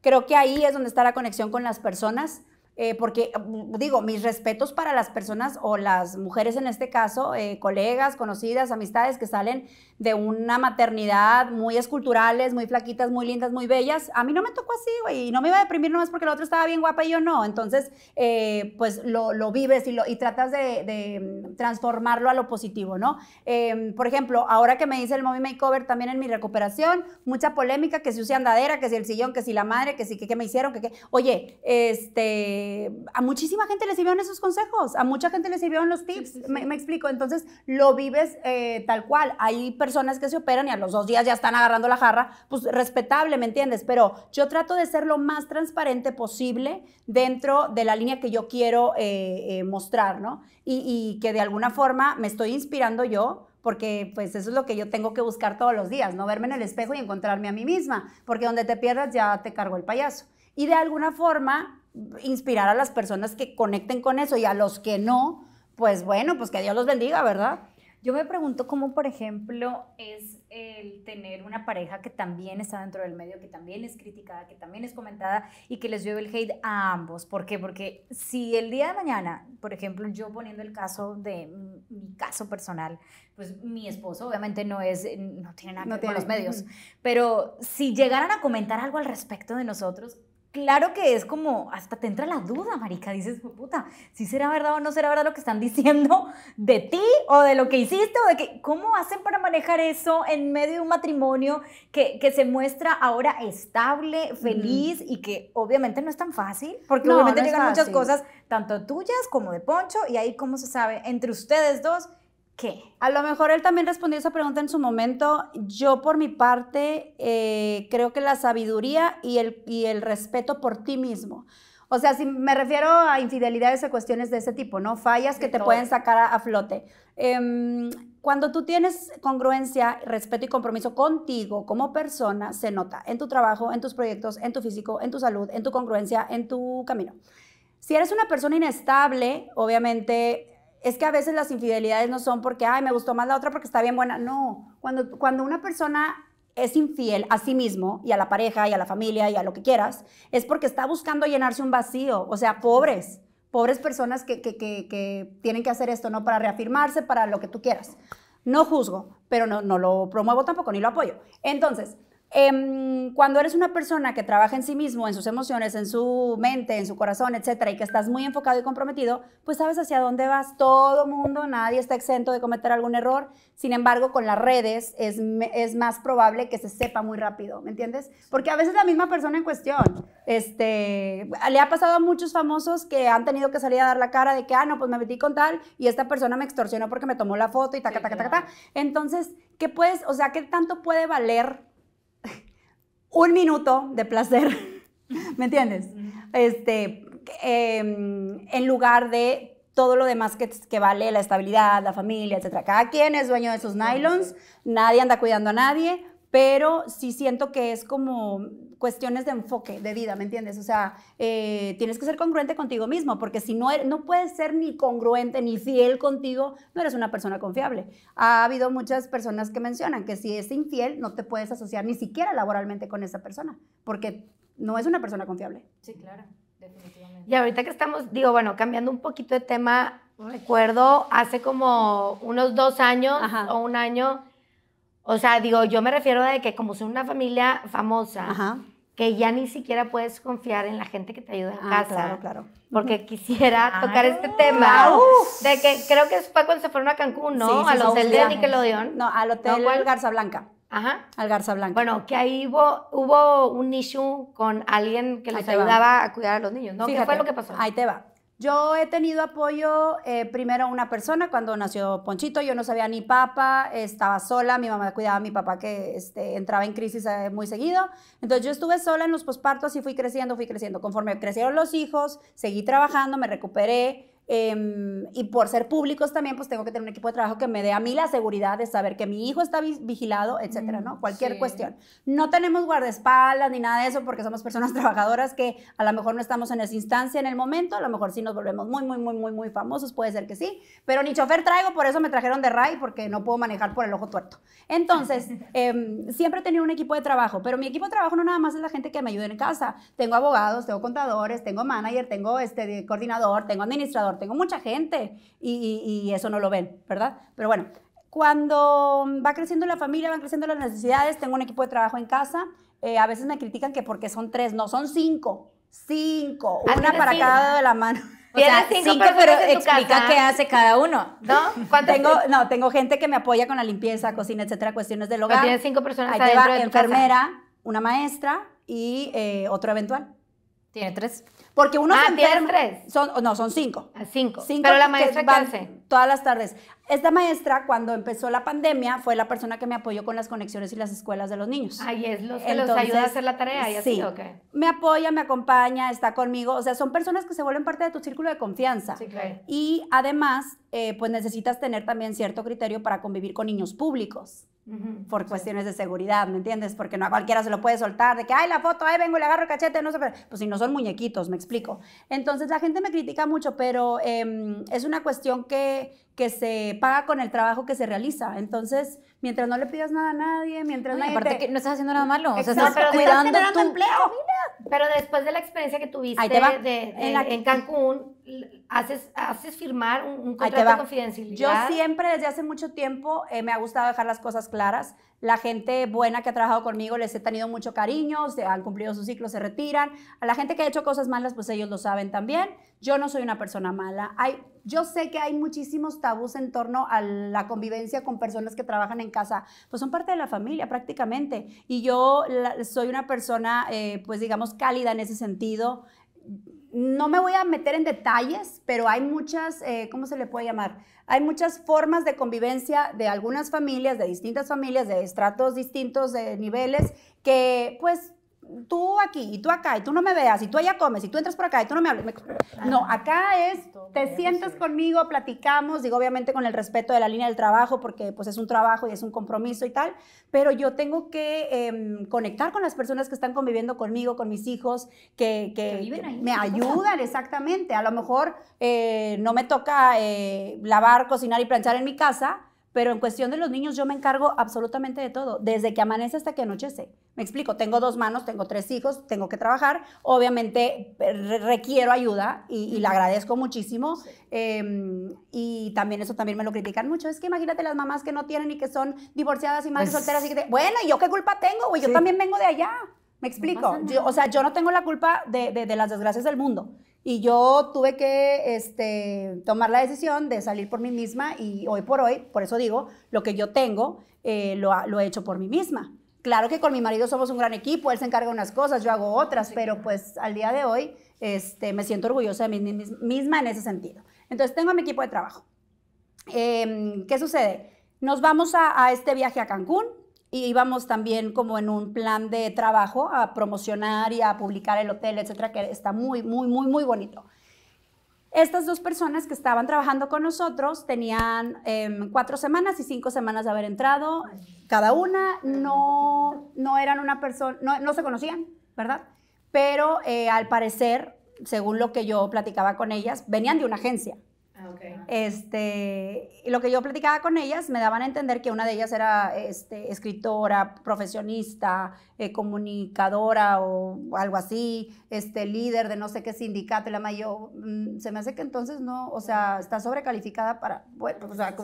Creo que ahí es donde está la conexión con las personas. Eh, porque mm, digo, mis respetos para las personas o las mujeres en este caso, eh, colegas, conocidas, amistades que salen de una maternidad muy esculturales, muy flaquitas, muy lindas, muy bellas. A mí no me tocó así, güey, y no me iba a deprimir nomás porque la otra estaba bien guapa y yo no. Entonces, eh, pues lo, vives y, lo, y tratas de, transformarlo a lo positivo, ¿no? Em, por ejemplo, ahora que me hice el Mommy Makeover también en mi recuperación, mucha polémica, que si usé andadera, que si el sillón, que si la madre, que si que, me hicieron, que, que... Oye, este eh, a muchísima gente le en esos consejos, a mucha gente le en los tips, Me, explico, entonces lo vives eh, tal cual. Hay personas que se operan y a los dos días ya están agarrando la jarra, pues respetable, ¿me entiendes? Pero yo trato de ser lo más transparente posible dentro de la línea que yo quiero eh, mostrar, ¿no? y que de alguna forma me estoy inspirando yo porque pues eso es lo que yo tengo que buscar todos los días, no verme en el espejo y encontrarme a mí misma, porque donde te pierdas ya te cargo el payaso. Y de alguna forma inspirar a las personas que conecten con eso y a los que no, pues bueno, pues que Dios los bendiga, ¿verdad? Yo me pregunto cómo, por ejemplo, es el tener una pareja que también está dentro del medio, que también es criticada, que también es comentada y que les lleve el hate a ambos. ¿Por qué? Porque si el día de mañana, por ejemplo, yo poniendo el caso de mi caso personal, pues mi esposo obviamente no es, no tiene nada que ver con los medios, pero si llegaran a comentar algo al respecto de nosotros, claro que es como, hasta te entra la duda, marica, dices, puta, si será verdad o no será verdad lo que están diciendo de ti o de lo que hiciste o de que, ¿cómo hacen para manejar eso en medio de un matrimonio que, que se muestra ahora estable, feliz y que obviamente no es tan fácil? Porque obviamente llegan muchas cosas, tanto tuyas como de Poncho, y ahí cómo se sabe entre ustedes dos qué? A lo mejor él también respondió esa pregunta en su momento. Yo por mi parte eh, creo que la sabiduría y el, el respeto por ti mismo. O sea, si me refiero a infidelidades o cuestiones de ese tipo, ¿no? Fallas que te pueden sacar a, flote. Em, cuando tú tienes congruencia, respeto y compromiso contigo como persona, se nota en tu trabajo, en tus proyectos, en tu físico, en tu salud, en tu congruencia, en tu camino. Si eres una persona inestable, obviamente es que a veces las infidelidades no son porque, ay, me gustó más la otra porque está bien buena. No, cuando, cuando una persona es infiel a sí mismo y a la pareja y a la familia y a lo que quieras, es porque está buscando llenarse un vacío. O sea, pobres, pobres personas que, tienen que hacer esto, ¿no? Para reafirmarse, para lo que tú quieras. No juzgo, pero no, no lo promuevo tampoco, ni lo apoyo. Entonces, Em, cuando eres una persona que trabaja en sí mismo, en sus emociones, en su mente, en su corazón, etcétera, y que estás muy enfocado y comprometido, pues sabes hacia dónde vas. Todo mundo, nadie está exento de cometer algún error. Sin embargo, con las redes es, más probable que se sepa muy rápido, ¿me entiendes? Porque a veces la misma persona en cuestión, este, le ha pasado a muchos famosos que han tenido que salir a dar la cara de que, ah, no, pues me metí con tal y esta persona me extorsionó porque me tomó la foto y ta, ta, ta, ta, ta. Entonces, ¿qué puedes, o sea, qué tanto puede valer? un minuto de placer, ¿me entiendes? Este, em, en lugar de todo lo demás que, que, vale la estabilidad, la familia, etc. Cada quien es dueño de sus nylons, nadie anda cuidando a nadie, pero sí siento que es como cuestiones de enfoque de vida, ¿me entiendes? O sea, eh, tienes que ser congruente contigo mismo, porque si no, er, no puedes ser ni congruente ni fiel contigo, no eres una persona confiable. Ha habido muchas personas que mencionan que si es infiel, no te puedes asociar ni siquiera laboralmente con esa persona, porque no es una persona confiable. Sí, claro, definitivamente. Y ahorita que estamos, digo, bueno, cambiando un poquito de tema, recuerdo hace como unos dos años o un año o sea, digo, yo me refiero a que como soy una familia famosa, que ya ni siquiera puedes confiar en la gente que te ayuda en ah, casa. Claro, claro. Porque quisiera ah, tocar este tema de que creo que fue cuando se fueron a Cancún, ¿no? Sí, sí, al hotel de Nickelodeon. No, al hotel Garza Blanca. Ajá. Al Garza Blanca. Bueno, que ahí hubo, un issue con alguien que les ayudaba a cuidar a los niños, ¿no? Fíjate, ¿Qué fue lo que pasó? Ahí te va. Yo he tenido apoyo eh, primero a una persona cuando nació Ponchito, yo no sabía ni papá, estaba sola, mi mamá cuidaba a mi papá que este, entraba en crisis eh, muy seguido. Entonces yo estuve sola en los pospartos y fui creciendo, fui creciendo. Conforme crecieron los hijos, seguí trabajando, me recuperé, Em, y por ser públicos también, pues tengo que tener un equipo de trabajo que me dé a mí la seguridad de saber que mi hijo está vigilado, etcétera, ¿no? Mm, Cualquier cuestión. No tenemos guardaespaldas ni nada de eso porque somos personas trabajadoras que a lo mejor no estamos en esa instancia en el momento, a lo mejor sí nos volvemos muy, muy, muy, muy, muy famosos, puede ser que sí, pero ni chofer traigo, por eso me trajeron de RAI porque no puedo manejar por el ojo tuerto. Entonces, em, siempre he tenido un equipo de trabajo, pero mi equipo de trabajo no nada más es la gente que me ayuda en casa. Tengo abogados, tengo contadores, tengo manager, tengo este coordinador, tengo administrador tengo mucha gente y, eso no lo ven, ¿verdad? Pero bueno, cuando va creciendo la familia, van creciendo las necesidades, tengo un equipo de trabajo en casa, eh, a veces me critican que porque son tres, no, son cinco, cinco, ah, una para cada lado de la mano. O cinco, pero explica qué hace cada uno, ¿no? Tengo, no, tengo gente que me apoya con la limpieza, cocina, etcétera, cuestiones del pues hogar. tiene cinco personas Ahí enfermera, una maestra y eh, otro eventual. Tiene tres. Porque uno ah, Son, no, son ah, cinco. cinco. Pero la maestra Todas las tardes. Esta maestra, cuando empezó la pandemia, fue la persona que me apoyó con las conexiones y las escuelas de los niños. Ahí es los que los ayuda a hacer la tarea sí. Me apoya, me acompaña, está conmigo. O sea, son personas que se vuelven parte de tu círculo de confianza. Sí, claro. Y además, eh, pues necesitas tener también cierto criterio para convivir con niños públicos por cuestiones de seguridad, ¿me entiendes? Porque no a cualquiera se lo puede soltar, de que, ay, la foto, ay, vengo y le agarro el cachete, no sé, pues si no son muñequitos, me explico. Entonces la gente me critica mucho, pero em, es una cuestión que que se paga con el trabajo que se realiza. Entonces, mientras no le pidas nada a nadie, mientras no. que no estás haciendo nada malo, o sea, estás pero cuidando estás tu empleo. Pero después de la experiencia que tuviste en, Cancún, haces, haces firmar un, contrato de confidencialidad. Yo siempre desde hace mucho tiempo eh, me ha gustado dejar las cosas claras. La gente buena que ha trabajado conmigo les he tenido mucho cariño, se han cumplido su ciclo, se retiran. A la gente que ha hecho cosas malas, pues ellos lo saben también. Yo no soy una persona mala. Hay, yo sé que hay muchísimos tabús en torno a la convivencia con personas que trabajan en casa, pues son parte de la familia prácticamente. Y yo soy una persona, eh, pues digamos, cálida en ese sentido no me voy a meter en detalles, pero hay muchas, eh, ¿cómo se le puede llamar? Hay muchas formas de convivencia de algunas familias, de distintas familias, de estratos distintos, de niveles, que pues tú aquí y tú acá y tú no me veas y tú allá comes y tú entras por acá y tú no me hablas. No, acá es, te sientas conmigo, platicamos, digo obviamente con el respeto de la línea del trabajo porque pues es un trabajo y es un compromiso y tal, pero yo tengo que em, conectar con las personas que están conviviendo conmigo, con mis hijos, que, que, me ayudan exactamente. A lo mejor eh, no me toca eh, lavar, cocinar y planchar en mi casa pero en cuestión de los niños, yo me encargo absolutamente de todo, desde que amanece hasta que anochece. Me explico, tengo dos manos, tengo tres hijos, tengo que trabajar, obviamente eh, requiero ayuda y, la agradezco muchísimo. Em, y también eso también me lo critican mucho. Es que imagínate las mamás que no tienen y que son divorciadas y madres pues solteras y que, bueno, ¿y yo qué culpa tengo? Güey, yo también vengo de allá. Me explico, o sea, yo no tengo la culpa de las desgracias del mundo. Y yo tuve que este, tomar la decisión de salir por mí misma y hoy por hoy, por eso digo, lo que yo tengo eh, lo, he hecho por mí misma. Claro que con mi marido somos un gran equipo, él se encarga de unas cosas, yo hago otras, pero pues al día de hoy este, me siento orgullosa de mí misma en ese sentido. Entonces tengo mi equipo de trabajo. Em, ¿Qué sucede? Nos vamos a este viaje a Cancún, y íbamos también como en un plan de trabajo a promocionar y a publicar el hotel, etcétera, que está muy, muy, muy, muy bonito. Estas dos personas que estaban trabajando con nosotros tenían em, cuatro semanas y cinco semanas de haber entrado. Cada una no, no eran una persona, no, no, se conocían, ¿verdad? Pero eh, al parecer, según lo que yo platicaba con ellas, venían de una agencia. Este, lo que yo platicaba con ellas me daban a entender que una de ellas era este, escritora, profesionista, eh, comunicadora o algo así, este, líder de no sé qué sindicato. Y la mayor, mm, se me hace que entonces no, o sea, está sobrecalificada para, bueno, pues, o sea,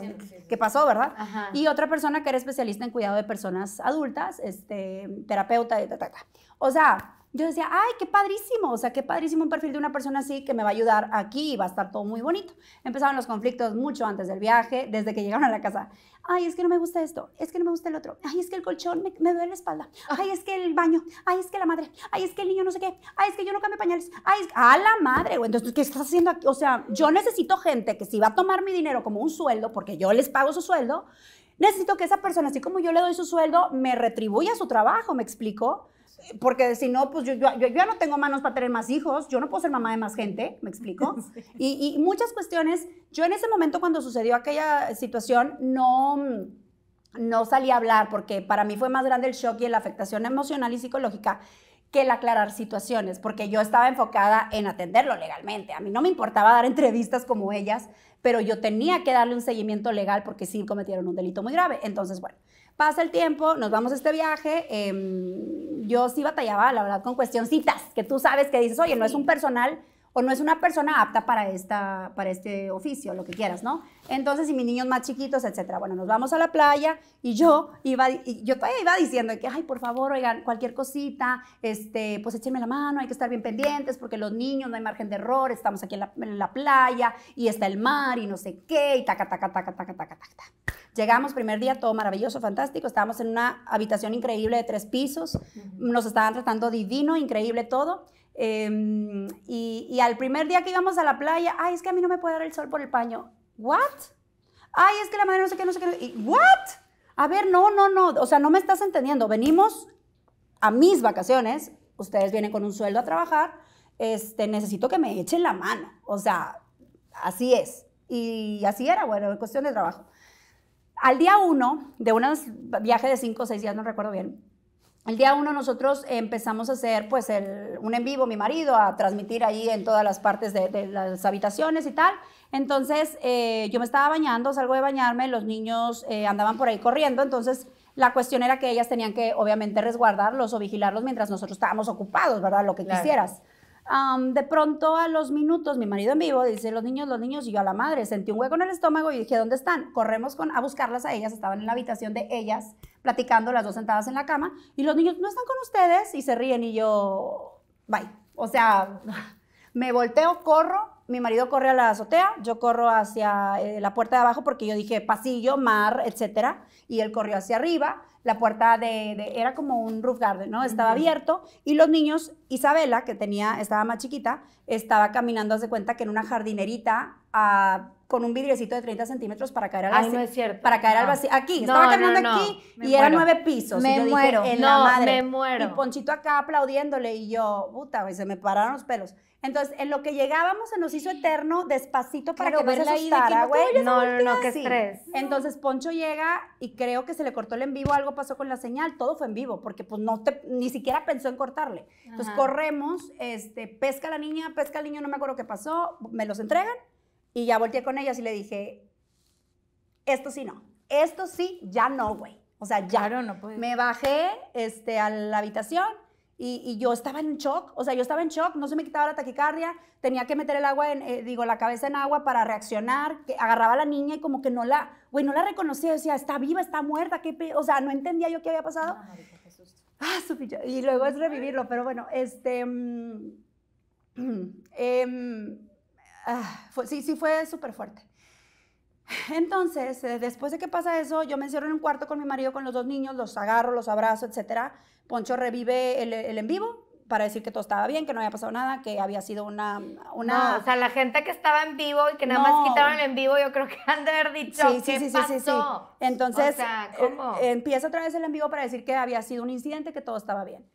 ¿qué pasó, verdad? Y otra persona que era especialista en cuidado de personas adultas, este, terapeuta, ta, ta, o sea, yo decía, ay, qué padrísimo, o sea, qué padrísimo un perfil de una persona así que me va a ayudar aquí y va a estar todo muy bonito. Empezaron los conflictos mucho antes del viaje, desde que llegaron a la casa. Ay, es que no me gusta esto, es que no me gusta el otro, ay, es que el colchón me, me duele la espalda, ah. ay, es que el baño, ay, es que la madre, ay, es que el niño no sé qué, ay, es que yo no cambio pañales, ay, es que... a la madre, güey, entonces, ¿qué estás haciendo aquí? O sea, yo necesito gente que si va a tomar mi dinero como un sueldo, porque yo les pago su sueldo, necesito que esa persona, así como yo le doy su sueldo, me retribuya su trabajo, ¿me explico? porque si no, pues yo, ya no tengo manos para tener más hijos, yo no puedo ser mamá de más gente, ¿me explico? Y, y, muchas cuestiones, yo en ese momento cuando sucedió aquella situación, no, mm, no salí a hablar, porque para mí fue más grande el shock y la afectación emocional y psicológica que el aclarar situaciones, porque yo estaba enfocada en atenderlo legalmente. A mí no me importaba dar entrevistas como ellas, pero yo tenía que darle un seguimiento legal porque sí cometieron un delito muy grave. Entonces, bueno, Pasa el tiempo, nos vamos a este viaje. Em, yo sí batallaba, la verdad, con cuestioncitas que tú sabes que dices, oye, no es un personal o no es una persona apta para, esta, para este oficio, lo que quieras, ¿no? Entonces, y mis niños más chiquitos, etcétera. Bueno, nos vamos a la playa y yo iba, y yo todavía iba diciendo que, ay, por favor, oigan, cualquier cosita, este, pues échenme la mano, hay que estar bien pendientes porque los niños no hay margen de error, estamos aquí en la, playa y está el mar y no sé qué, y taca, taca, taca, taca, taca, taca. Llegamos, primer día, todo maravilloso, fantástico. Estábamos en una habitación increíble de tres pisos. Nos estaban tratando divino, increíble todo. Em, y, al primer día que íbamos a la playa, ay, es que a mí no me puede dar el sol por el paño. ¿What? Ay, es que la madre no sé qué, no sé qué. ¿What? A ver, no, no, no. O sea, no me estás entendiendo. Venimos a mis vacaciones, ustedes vienen con un sueldo a trabajar, este, necesito que me echen la mano. O sea, así es. Y así era, bueno, cuestión de trabajo. Al día uno de un viaje de cinco o seis días, no recuerdo bien, el día uno nosotros empezamos a hacer pues un en vivo, mi marido, a transmitir ahí en todas las partes de, las habitaciones y tal. Entonces eh, yo me estaba bañando, salgo de bañarme, los niños eh, andaban por ahí corriendo, entonces la cuestión era que ellas tenían que obviamente resguardarlos o vigilarlos mientras nosotros estábamos ocupados, ¿verdad? Lo que quisieras de pronto a los minutos, mi marido en vivo dice, los niños, los niños, y yo a la madre, sentí un hueco en el estómago y dije, ¿dónde están? Corremos con, a buscarlas a ellas, estaban en la habitación de ellas, platicando, las dos sentadas en la cama, y los niños, ¿no están con ustedes? Y se ríen y yo, bye. O sea, me volteo, corro, mi marido corre a la azotea, yo corro hacia eh, la puerta de abajo porque yo dije pasillo, mar, etcétera, y él corrió hacia arriba la puerta de, era como un roof garden, ¿no? Estaba abierto y los niños, Isabela, que tenía, estaba más chiquita, estaba caminando, hace cuenta que en una jardinerita con un vidriecito de 30 centímetros para caer al vacío. no es cierto. Para caer al vacío. Aquí, estaba caminando aquí y era eran nueve pisos. Me muero. en la madre. me muero. Y Ponchito acá aplaudiéndole y yo, puta, se me pararon los pelos. Entonces, en lo que llegábamos se nos hizo eterno, despacito para que no se asustara, No, no, no, qué estrés. Entonces, Poncho llega y creo que se le cortó el en vivo, algo pasó con la señal, todo fue en vivo, porque pues no ni siquiera pensó en cortarle. Entonces, corremos, este, pesca la niña, pesca al niño, no me acuerdo qué pasó, me los entregan y ya volteé con ella y le dije, esto sí no, esto sí ya no, güey. O sea, ya no me bajé este, a la habitación y, yo estaba en shock, o sea, yo estaba en shock, no se me quitaba la taquicardia, tenía que meter el agua, en, eh, digo, la cabeza en agua para reaccionar, que agarraba a la niña y como que no la, güey, no la reconocía, decía, está viva, está muerta, ¿qué o sea, no entendía yo qué había pasado. Ah, ah y luego es revivirlo, pero bueno, este... Mm, em, Ah, sí, sí fue súper fuerte. Entonces, eh, después de que pasa eso, yo me encierro en un cuarto con mi marido, con los dos niños, los agarro, los abrazo, etc. Poncho revive el, en vivo para decir que todo estaba bien, que no había pasado nada, que había sido una... una... o sea, la gente que estaba en vivo y que nada más quitaron el en vivo, yo creo que han de haber dicho, sí, ¿qué pasó? Entonces, eh, empieza otra vez el en vivo para decir que había sido un incidente, que todo estaba bien.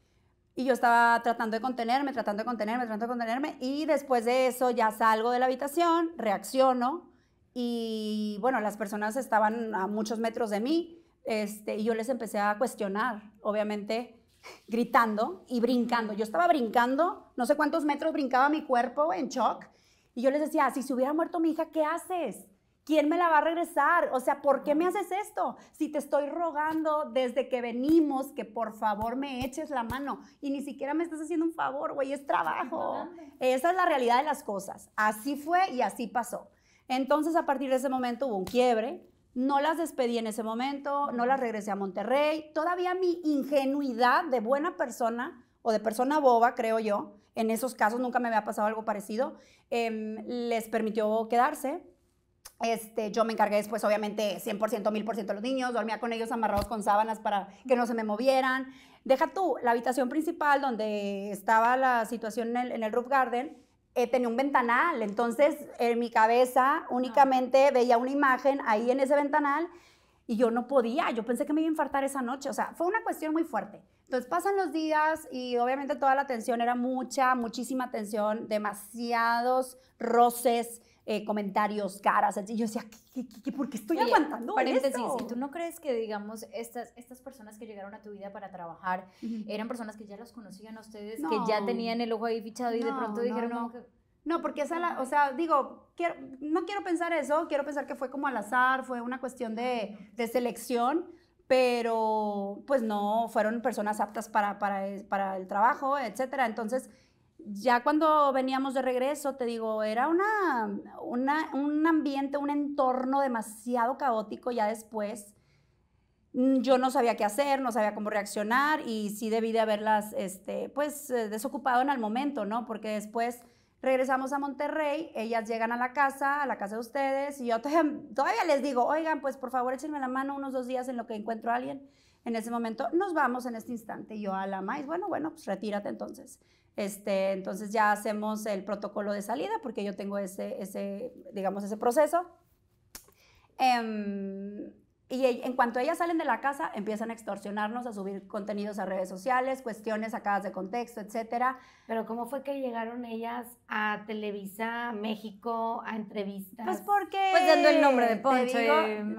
Y yo estaba tratando de contenerme, tratando de contenerme, tratando de contenerme. Y después de eso ya salgo de la habitación, reacciono. Y bueno, las personas estaban a muchos metros de mí. Este, y yo les empecé a cuestionar, obviamente gritando y brincando. Yo estaba brincando, no sé cuántos metros brincaba mi cuerpo en shock. Y yo les decía, ah, si se hubiera muerto mi hija, ¿qué haces? ¿Quién me la va a regresar? O sea, ¿por qué me haces esto? Si te estoy rogando desde que venimos que por favor me eches la mano y ni siquiera me estás haciendo un favor, güey, es trabajo. Esa es la realidad de las cosas. Así fue y así pasó. Entonces, a partir de ese momento hubo un quiebre. No las despedí en ese momento, no las regresé a Monterrey. Todavía mi ingenuidad de buena persona o de persona boba, creo yo, en esos casos nunca me había pasado algo parecido, em, les permitió quedarse este, yo me encargué después, obviamente, 100%, 1000% de los niños, dormía con ellos amarrados con sábanas para que no se me movieran. Deja tú, la habitación principal donde estaba la situación en el, roof garden, eh, tenía un ventanal, entonces en mi cabeza únicamente veía una imagen ahí en ese ventanal y yo no podía, yo pensé que me iba a infartar esa noche, o sea, fue una cuestión muy fuerte. Entonces pasan los días y obviamente toda la tensión era mucha, muchísima tensión, demasiados roces, eh, comentarios, caras. Y yo decía, ¿qué, qué, por qué estoy aguantando esto? si tú no crees que, digamos, estas, estas personas que llegaron a tu vida para trabajar eran personas que ya los conocían a ustedes, que ya tenían el ojo ahí fichado y de pronto dijeron, no, no, porque esa, o sea, digo, no quiero pensar eso, quiero pensar que fue como al azar, fue una cuestión de, de selección, pero pues no, fueron personas aptas para, para, para el trabajo, etcétera. Entonces, ya cuando veníamos de regreso, te digo, era una, un ambiente, un entorno demasiado caótico ya después. Mm, yo no sabía qué hacer, no sabía cómo reaccionar y sí debí de haberlas, este, pues, eh, desocupado en el momento, ¿no? Porque después regresamos a Monterrey, ellas llegan a la casa, a la casa de ustedes, y yo todavía, les digo, oigan, pues por favor échenme la mano unos dos días en lo que encuentro a alguien. En ese momento, nos vamos en este instante. Y yo a la más bueno, bueno, pues retírate entonces. Este, entonces ya hacemos el protocolo de salida porque yo tengo ese, ese digamos, ese proceso. Em, y en cuanto ellas salen de la casa, empiezan a extorsionarnos, a subir contenidos a redes sociales, cuestiones sacadas de contexto, etcétera. Pero ¿cómo fue que llegaron ellas a Televisa México a entrevistas? Pues porque... Pues dando el nombre de Poncho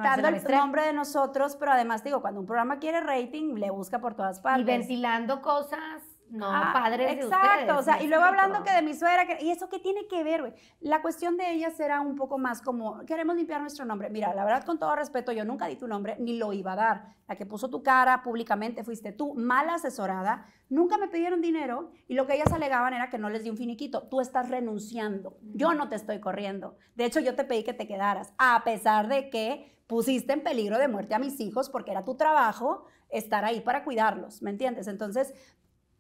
Dando el nombre de nosotros, pero además digo, cuando un programa quiere rating, le busca por todas partes. Y ventilando cosas no, a ah, padres Exacto, de ustedes, o sea, y luego hablando que de mi suegra, ¿y eso qué tiene que ver, güey? La cuestión de ellas era un poco más como, queremos limpiar nuestro nombre. Mira, la verdad, con todo respeto, yo nunca di tu nombre, ni lo iba a dar. La que puso tu cara públicamente fuiste tú, mal asesorada, nunca me pidieron dinero, y lo que ellas alegaban era que no les di un finiquito. Tú estás renunciando, yo no te estoy corriendo. De hecho, yo te pedí que te quedaras, a pesar de que pusiste en peligro de muerte a mis hijos porque era tu trabajo estar ahí para cuidarlos, ¿me entiendes? Entonces,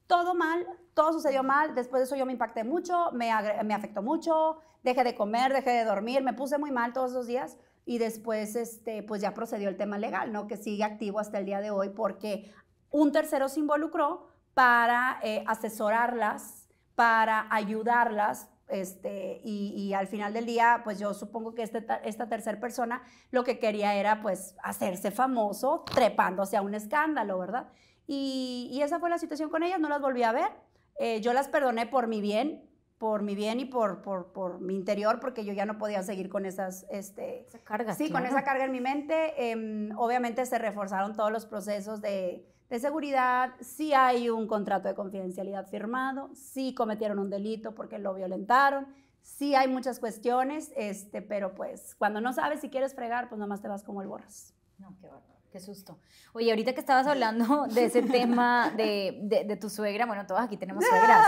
todo mal, todo sucedió mal, después de eso yo me impacté mucho, me, afectó mucho, dejé de comer, dejé de dormir, me puse muy mal todos los días y después este, pues ya procedió el tema legal, ¿no? Que sigue activo hasta el día de hoy porque un tercero se involucró para eh, asesorarlas, para ayudarlas. Este, y, al final del día, pues yo supongo que este esta tercera persona lo que quería era pues hacerse famoso trepándose a un escándalo, ¿verdad? Y, esa fue la situación con ellas, no las volví a ver. Eh, yo las perdoné por mi bien, por mi bien y por, por, por, mi interior, porque yo ya no podía seguir con esas... Este, esa carga. Sí, con esa carga en mi mente. Em, obviamente se reforzaron todos los procesos de, de seguridad, sí hay un contrato de confidencialidad firmado, sí cometieron un delito porque lo violentaron, sí hay muchas cuestiones, este, pero pues cuando no sabes si quieres fregar, pues nomás te vas como el borras. No, qué Qué susto. Oye, ahorita que estabas hablando de ese tema de, tu suegra, bueno, todas aquí tenemos suegras.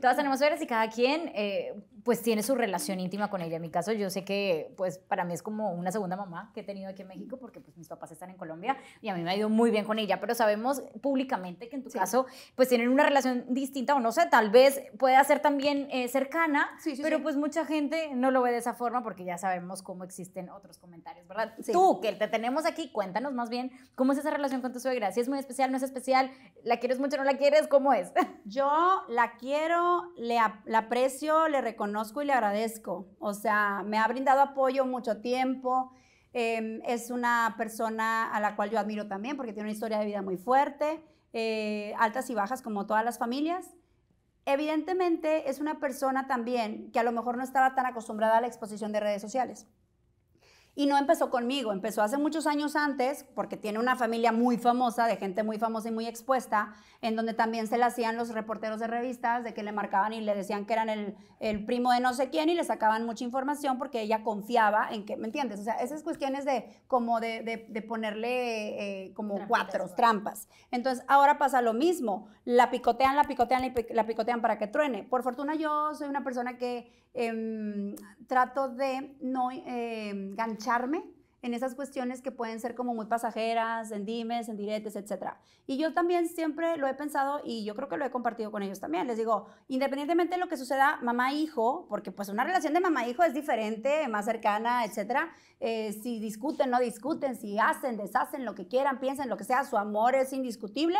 todas tenemos suegras y cada quien, eh, pues tiene su relación íntima con ella. En mi caso, yo sé que pues para mí es como una segunda mamá que he tenido aquí en México porque pues mis papás están en Colombia y a mí me ha ido muy bien con ella, pero sabemos públicamente que en tu caso pues tienen una relación distinta o no sé, tal vez pueda ser también eh, cercana, pero pues mucha gente no lo ve de esa forma porque ya sabemos cómo existen otros comentarios, ¿verdad? Tú, que te tenemos aquí, cuéntanos más bien cómo es esa relación con tu suegra, si es muy especial, no es especial, la quieres mucho, no la quieres, ¿cómo es? Yo la quiero, le, la aprecio, le reconozco y le agradezco. O sea, me ha brindado apoyo mucho tiempo. Em, es una persona a la cual yo admiro también porque tiene una historia de vida muy fuerte, eh, altas y bajas como todas las familias. Evidentemente es una persona también que a lo mejor no estaba tan acostumbrada a la exposición de redes sociales. Y no empezó conmigo, empezó hace muchos años antes, porque tiene una familia muy famosa, de gente muy famosa y muy expuesta, en donde también se la hacían los reporteros de revistas, de que le marcaban y le decían que eran el, el primo de no sé quién y le sacaban mucha información porque ella confiaba en que, ¿me entiendes? O sea, esas cuestiones de como de, ponerle eh, como cuatro trampas. Entonces, ahora pasa lo mismo, la picotean, la picotean, y la picotean para que truene. Por fortuna yo soy una persona que Em, trato de no eh, engancharme gancharme en esas cuestiones que pueden ser como muy pasajeras, en dimes, en diretes, etc. Y yo también siempre lo he pensado y yo creo que lo he compartido con ellos también. Les digo, independientemente de lo que suceda mamá-hijo, porque pues una relación de mamá-hijo es diferente, más cercana, etc. Eh, si discuten, no discuten, si hacen, deshacen, lo que quieran, piensen, lo que sea, su amor es indiscutible,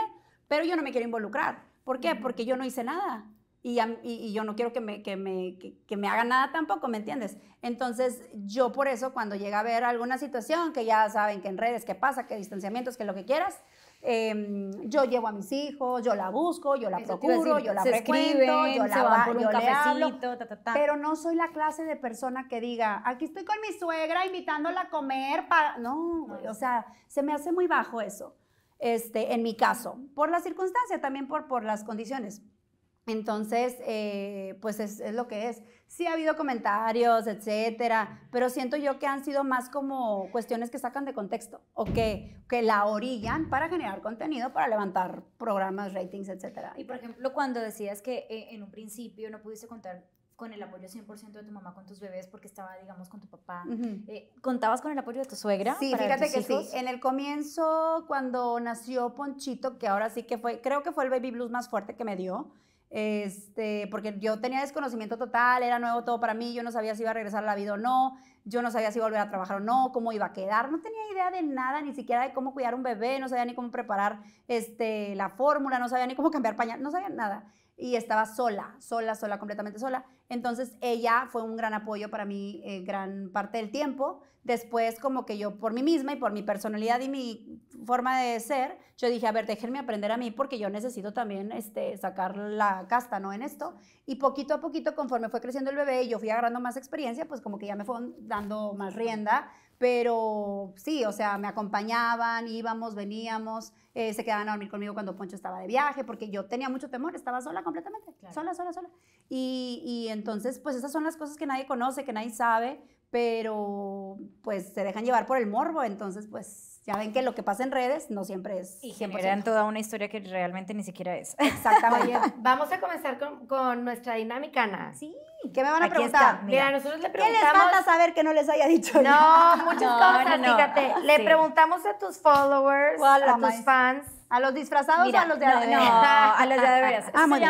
pero yo no me quiero involucrar. ¿Por qué? Porque yo no hice nada y, yo no quiero que me, que, me, que, me haga nada tampoco, ¿me entiendes? Entonces yo por eso cuando llega a ver alguna situación, que ya saben que en redes, que pasa, que distanciamientos, que lo que quieras, em, yo llevo a mis hijos, yo la busco, yo la procuro, yo la frecuento, yo la yo cafecito, le hablo, pero no soy la clase de persona que diga, aquí estoy con mi suegra invitándola a comer, para... no, o sea, se me hace muy bajo eso, este, en mi caso, por la circunstancia, también por, por las condiciones. Entonces, eh, pues es, lo que es. Sí ha habido comentarios, etcétera, pero siento yo que han sido más como cuestiones que sacan de contexto o que, que la orillan para generar contenido, para levantar programas, ratings, etcétera. Y por ejemplo, cuando decías que eh, en un principio no pudiste contar con el apoyo 100% de tu mamá con tus bebés porque estaba, digamos, con tu papá. Eh, ¿Contabas con el apoyo de tu suegra? Sí, fíjate que sí. En el comienzo, cuando nació Ponchito, que ahora sí que fue, creo que fue el baby blues más fuerte que me dio, este, porque yo tenía desconocimiento total, era nuevo todo para mí, yo no sabía si iba a regresar a la vida o no, yo no sabía si volver a trabajar o no, cómo iba a quedar, no tenía idea de nada, ni siquiera de cómo cuidar un bebé, no sabía ni cómo preparar este, la fórmula, no sabía ni cómo cambiar pañal, no sabía nada. Y estaba sola, sola, sola, completamente sola. Entonces ella fue un gran apoyo para mí eh, gran parte del tiempo. Después como que yo por mí misma y por mi personalidad y mi forma de ser, yo dije, a ver, déjenme aprender a mí porque yo necesito también este, sacar la casta, ¿no? En esto. Y poquito a poquito, conforme fue creciendo el bebé y yo fui agarrando más experiencia, pues como que ya me fue dando más rienda, pero sí, o sea, me acompañaban, íbamos, veníamos, eh, se quedaban a dormir conmigo cuando Poncho estaba de viaje, porque yo tenía mucho temor, estaba sola completamente, sola, sola, sola. Y, y entonces, pues esas son las cosas que nadie conoce, que nadie sabe, pero pues se dejan llevar por el morbo, entonces pues ya ven que lo que pasa en redes no siempre es. 100%. Y generan toda una historia que realmente ni siquiera es. Exactamente. vamos a comenzar con, con, nuestra dinámica, Ana. Sí. ¿Qué me van a preguntar? mira. nosotros le preguntamos. ¿Qué les falta saber que no les haya dicho? No, muchas cosas, fíjate. Le preguntamos a tus followers, a, tus fans. ¿A los disfrazados o a los de no, a los de veras. Ah, a los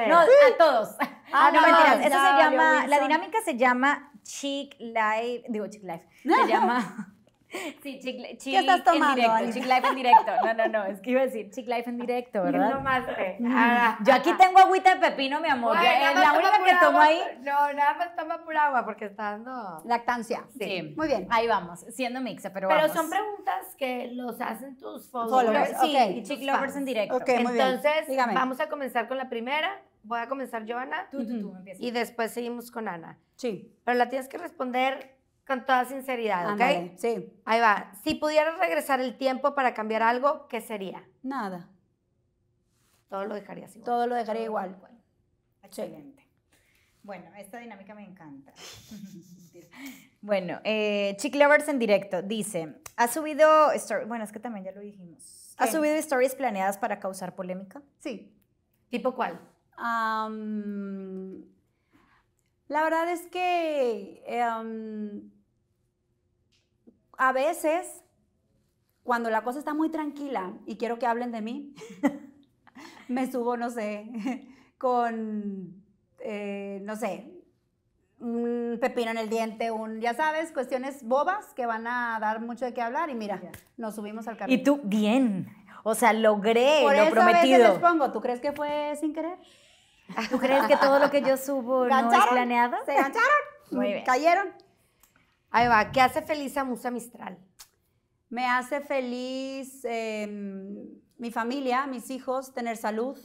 de No, a todos. Ah, no, mentiras. Eso se llama, la dinámica se llama Chic Life, digo chick Life, se llama Sí, Chick, en directo, Chick Life en directo. No, no, no, es que iba a decir Chick Life en directo, ¿verdad? No más. Mm, ah, ah, yo aquí ah. tengo agüita de pepino, mi amor. es eh, la única que tomo ahí. No, nada más toma pura agua porque está dando lactancia. Sí. Muy bien. Ahí vamos, siendo mixa, pero, pero vamos. Pero son preguntas que los hacen tus followers. Sí, okay. y Chick Lovers en directo. Ok, muy Entonces, bien. vamos a comenzar con la primera. Voy a comenzar yo, Tú, tú, tú, empieza. Y después seguimos con Ana. Sí. Pero la tienes que responder con toda sinceridad, ¿ok? sí. Ahí va. Si pudieras regresar el tiempo para cambiar algo, ¿qué sería? Nada. Todo lo dejaría igual. Todo lo dejaría igual. Excelente. Bueno, esta dinámica me encanta. bueno, eh, Chick Lovers en directo dice, ¿ha subido, bueno, es que también ya lo dijimos, ¿ha subido stories planeadas para causar polémica? Sí. ¿Tipo cuál? la verdad es que em, a veces, cuando la cosa está muy tranquila y quiero que hablen de mí, me subo, no sé, con, eh, no sé, un pepino en el diente, un, ya sabes, cuestiones bobas que van a dar mucho de qué hablar y mira, nos subimos al carro. Y tú, bien, o sea, logré Por lo eso prometido. A veces les pongo, ¿tú crees que fue sin querer? ¿Tú crees que todo lo que yo subo no es planeado? ¿Se gancharon? Muy ¿Cayeron? Ahí va. ¿Qué hace feliz a Musa Mistral? Me hace feliz em, mi familia, mis hijos, tener salud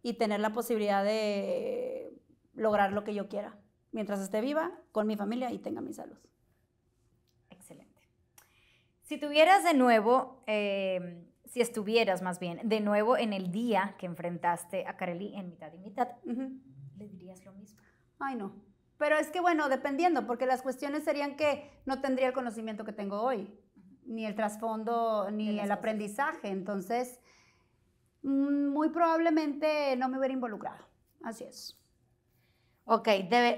y tener la posibilidad de lograr lo que yo quiera. Mientras esté viva, con mi familia y tenga mi salud. Excelente. Si tuvieras de nuevo, em, si estuvieras más bien, de nuevo en el día que enfrentaste a Carely en mitad y mitad, ¿le dirías lo mismo? Ay, no pero es que, bueno, dependiendo, porque las cuestiones serían que no tendría el conocimiento que tengo hoy, ni el trasfondo, ni el aprendizaje. Entonces, mm, muy probablemente no me hubiera involucrado. Así es. Ok,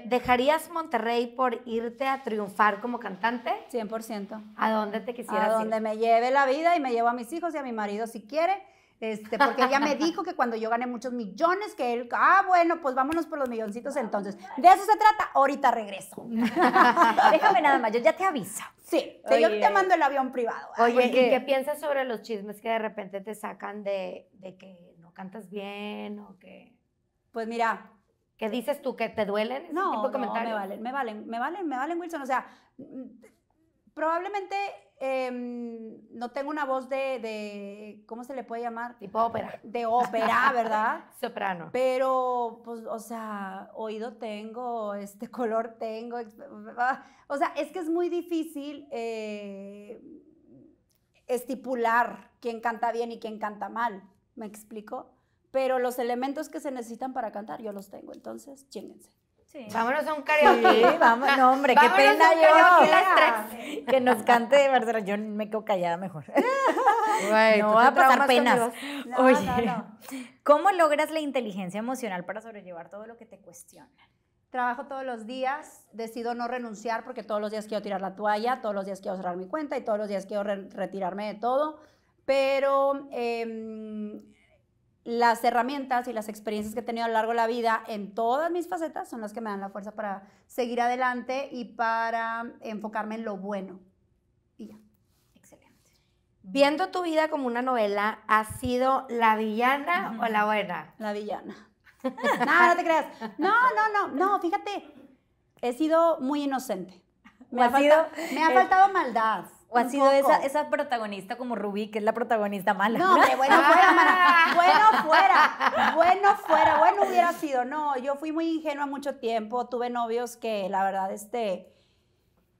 ¿dejarías Monterrey por irte a triunfar como cantante? 100%. ¿A dónde te quisieras ir? A donde me lleve la vida y me llevo a mis hijos y a mi marido si quiere este, porque ella me dijo que cuando yo gané muchos millones, que él, ah, bueno, pues vámonos por los milloncitos entonces. De eso se trata, ahorita regreso. Déjame nada más, yo ya te aviso. Sí, yo te mando el avión privado. Oye, ¿y qué piensas sobre los chismes que de repente te sacan de, que no cantas bien o que...? Pues mira, ¿Qué dices tú? ¿Que te duelen? no, no, me valen, me valen, me valen, me valen, Wilson. O sea, mm, probablemente Em, no tengo una voz de, ¿cómo se le puede llamar? Tipo ópera. De ópera, ¿verdad? Soprano. Pero, pues, o sea, oído tengo, este color tengo. Ah, o sea, es que es muy difícil eh, estipular quién canta bien y quién canta mal. ¿Me explico? Pero los elementos que se necesitan para cantar, yo los tengo. Entonces, chénganse. Vámonos a un karaoke. Sí, vamos, no, hombre, qué pena yo. Las Que nos cante verdad Yo me quedo callada mejor. no pues va a pasar penas. Oye, ¿cómo logras la inteligencia emocional para sobrellevar todo lo que te cuestiona? Trabajo todos los días, decido no renunciar porque todos los días quiero tirar la toalla, todos los días quiero cerrar mi cuenta y todos los días quiero retirarme de todo. Pero em, las herramientas y las experiencias que he tenido a lo largo de la vida en todas mis facetas son las que me dan la fuerza para seguir adelante y para enfocarme en lo bueno. Y ya. Excelente. Viendo tu vida como una novela, ¿has sido la villana o la buena? La villana. no, no te creas. No, no, no, no, fíjate. He sido muy inocente. Me, ha, me ha faltado maldad. ¿O ha sido esa, protagonista como Rubí, que es la protagonista mala? No, bueno fuera, Bueno fuera, bueno fuera, bueno hubiera sido. No, yo fui muy ingenua mucho tiempo, tuve novios que la verdad, este,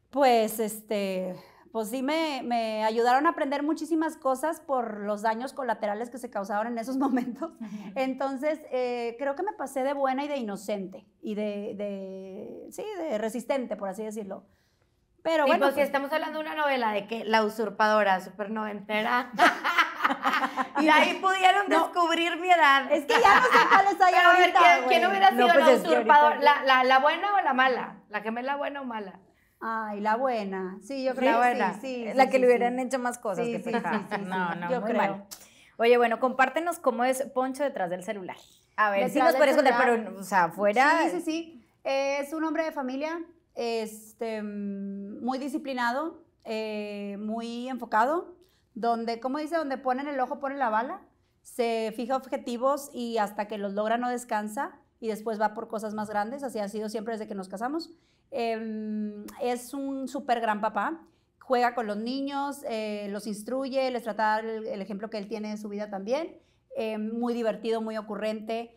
pues, este, pues sí me, ayudaron a aprender muchísimas cosas por los daños colaterales que se causaron en esos momentos. Entonces, eh, creo que me pasé de buena y de inocente, y de sí, de resistente, por así decirlo. Pero bueno. Pues, si pues estamos hablando de una novela de que la usurpadora, super noventera. y ahí pudieron descubrir mi edad. Es que ya no sé cuál es ahorita, a ver, ¿quién, ¿quién hubiera sido pues la usurpadora? La, buena o la mala? ¿La que me es la buena o mala? Ay, la buena. Sí, yo creo que sí, sí, La que le hubieran hecho más cosas que No, no, no muy Mal. Oye, bueno, compártenos cómo es Poncho detrás del celular. A ver, si sí nos puedes contar, pero, o sea, fuera. Sí, sí, sí. Es un hombre de familia este, mm, muy disciplinado, eh, muy enfocado, donde, como dice, donde ponen el ojo, ponen la bala, se fija objetivos y hasta que los logra no descansa y después va por cosas más grandes, así ha sido siempre desde que nos casamos. Em, es un súper gran papá, juega con los niños, eh, los instruye, les trata el, ejemplo que él tiene de su vida también, em, muy divertido, muy ocurrente,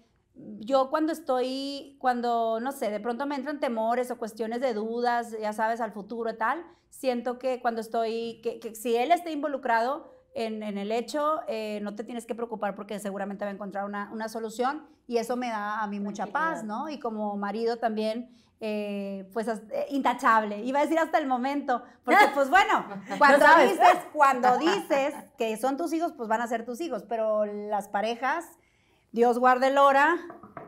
yo cuando estoy, cuando, no sé, de pronto me entran temores o cuestiones de dudas, ya sabes, al futuro y tal, siento que cuando estoy, que, si él está involucrado en, el hecho, eh, no te tienes que preocupar porque seguramente va a encontrar una, solución y eso me da a mí mucha paz, ¿no? Y como marido también, eh, pues eh, intachable, iba a decir hasta el momento, porque pues bueno, cuando, dices, cuando dices que son tus hijos, pues van a ser tus hijos, pero las parejas Dios guarde el hora,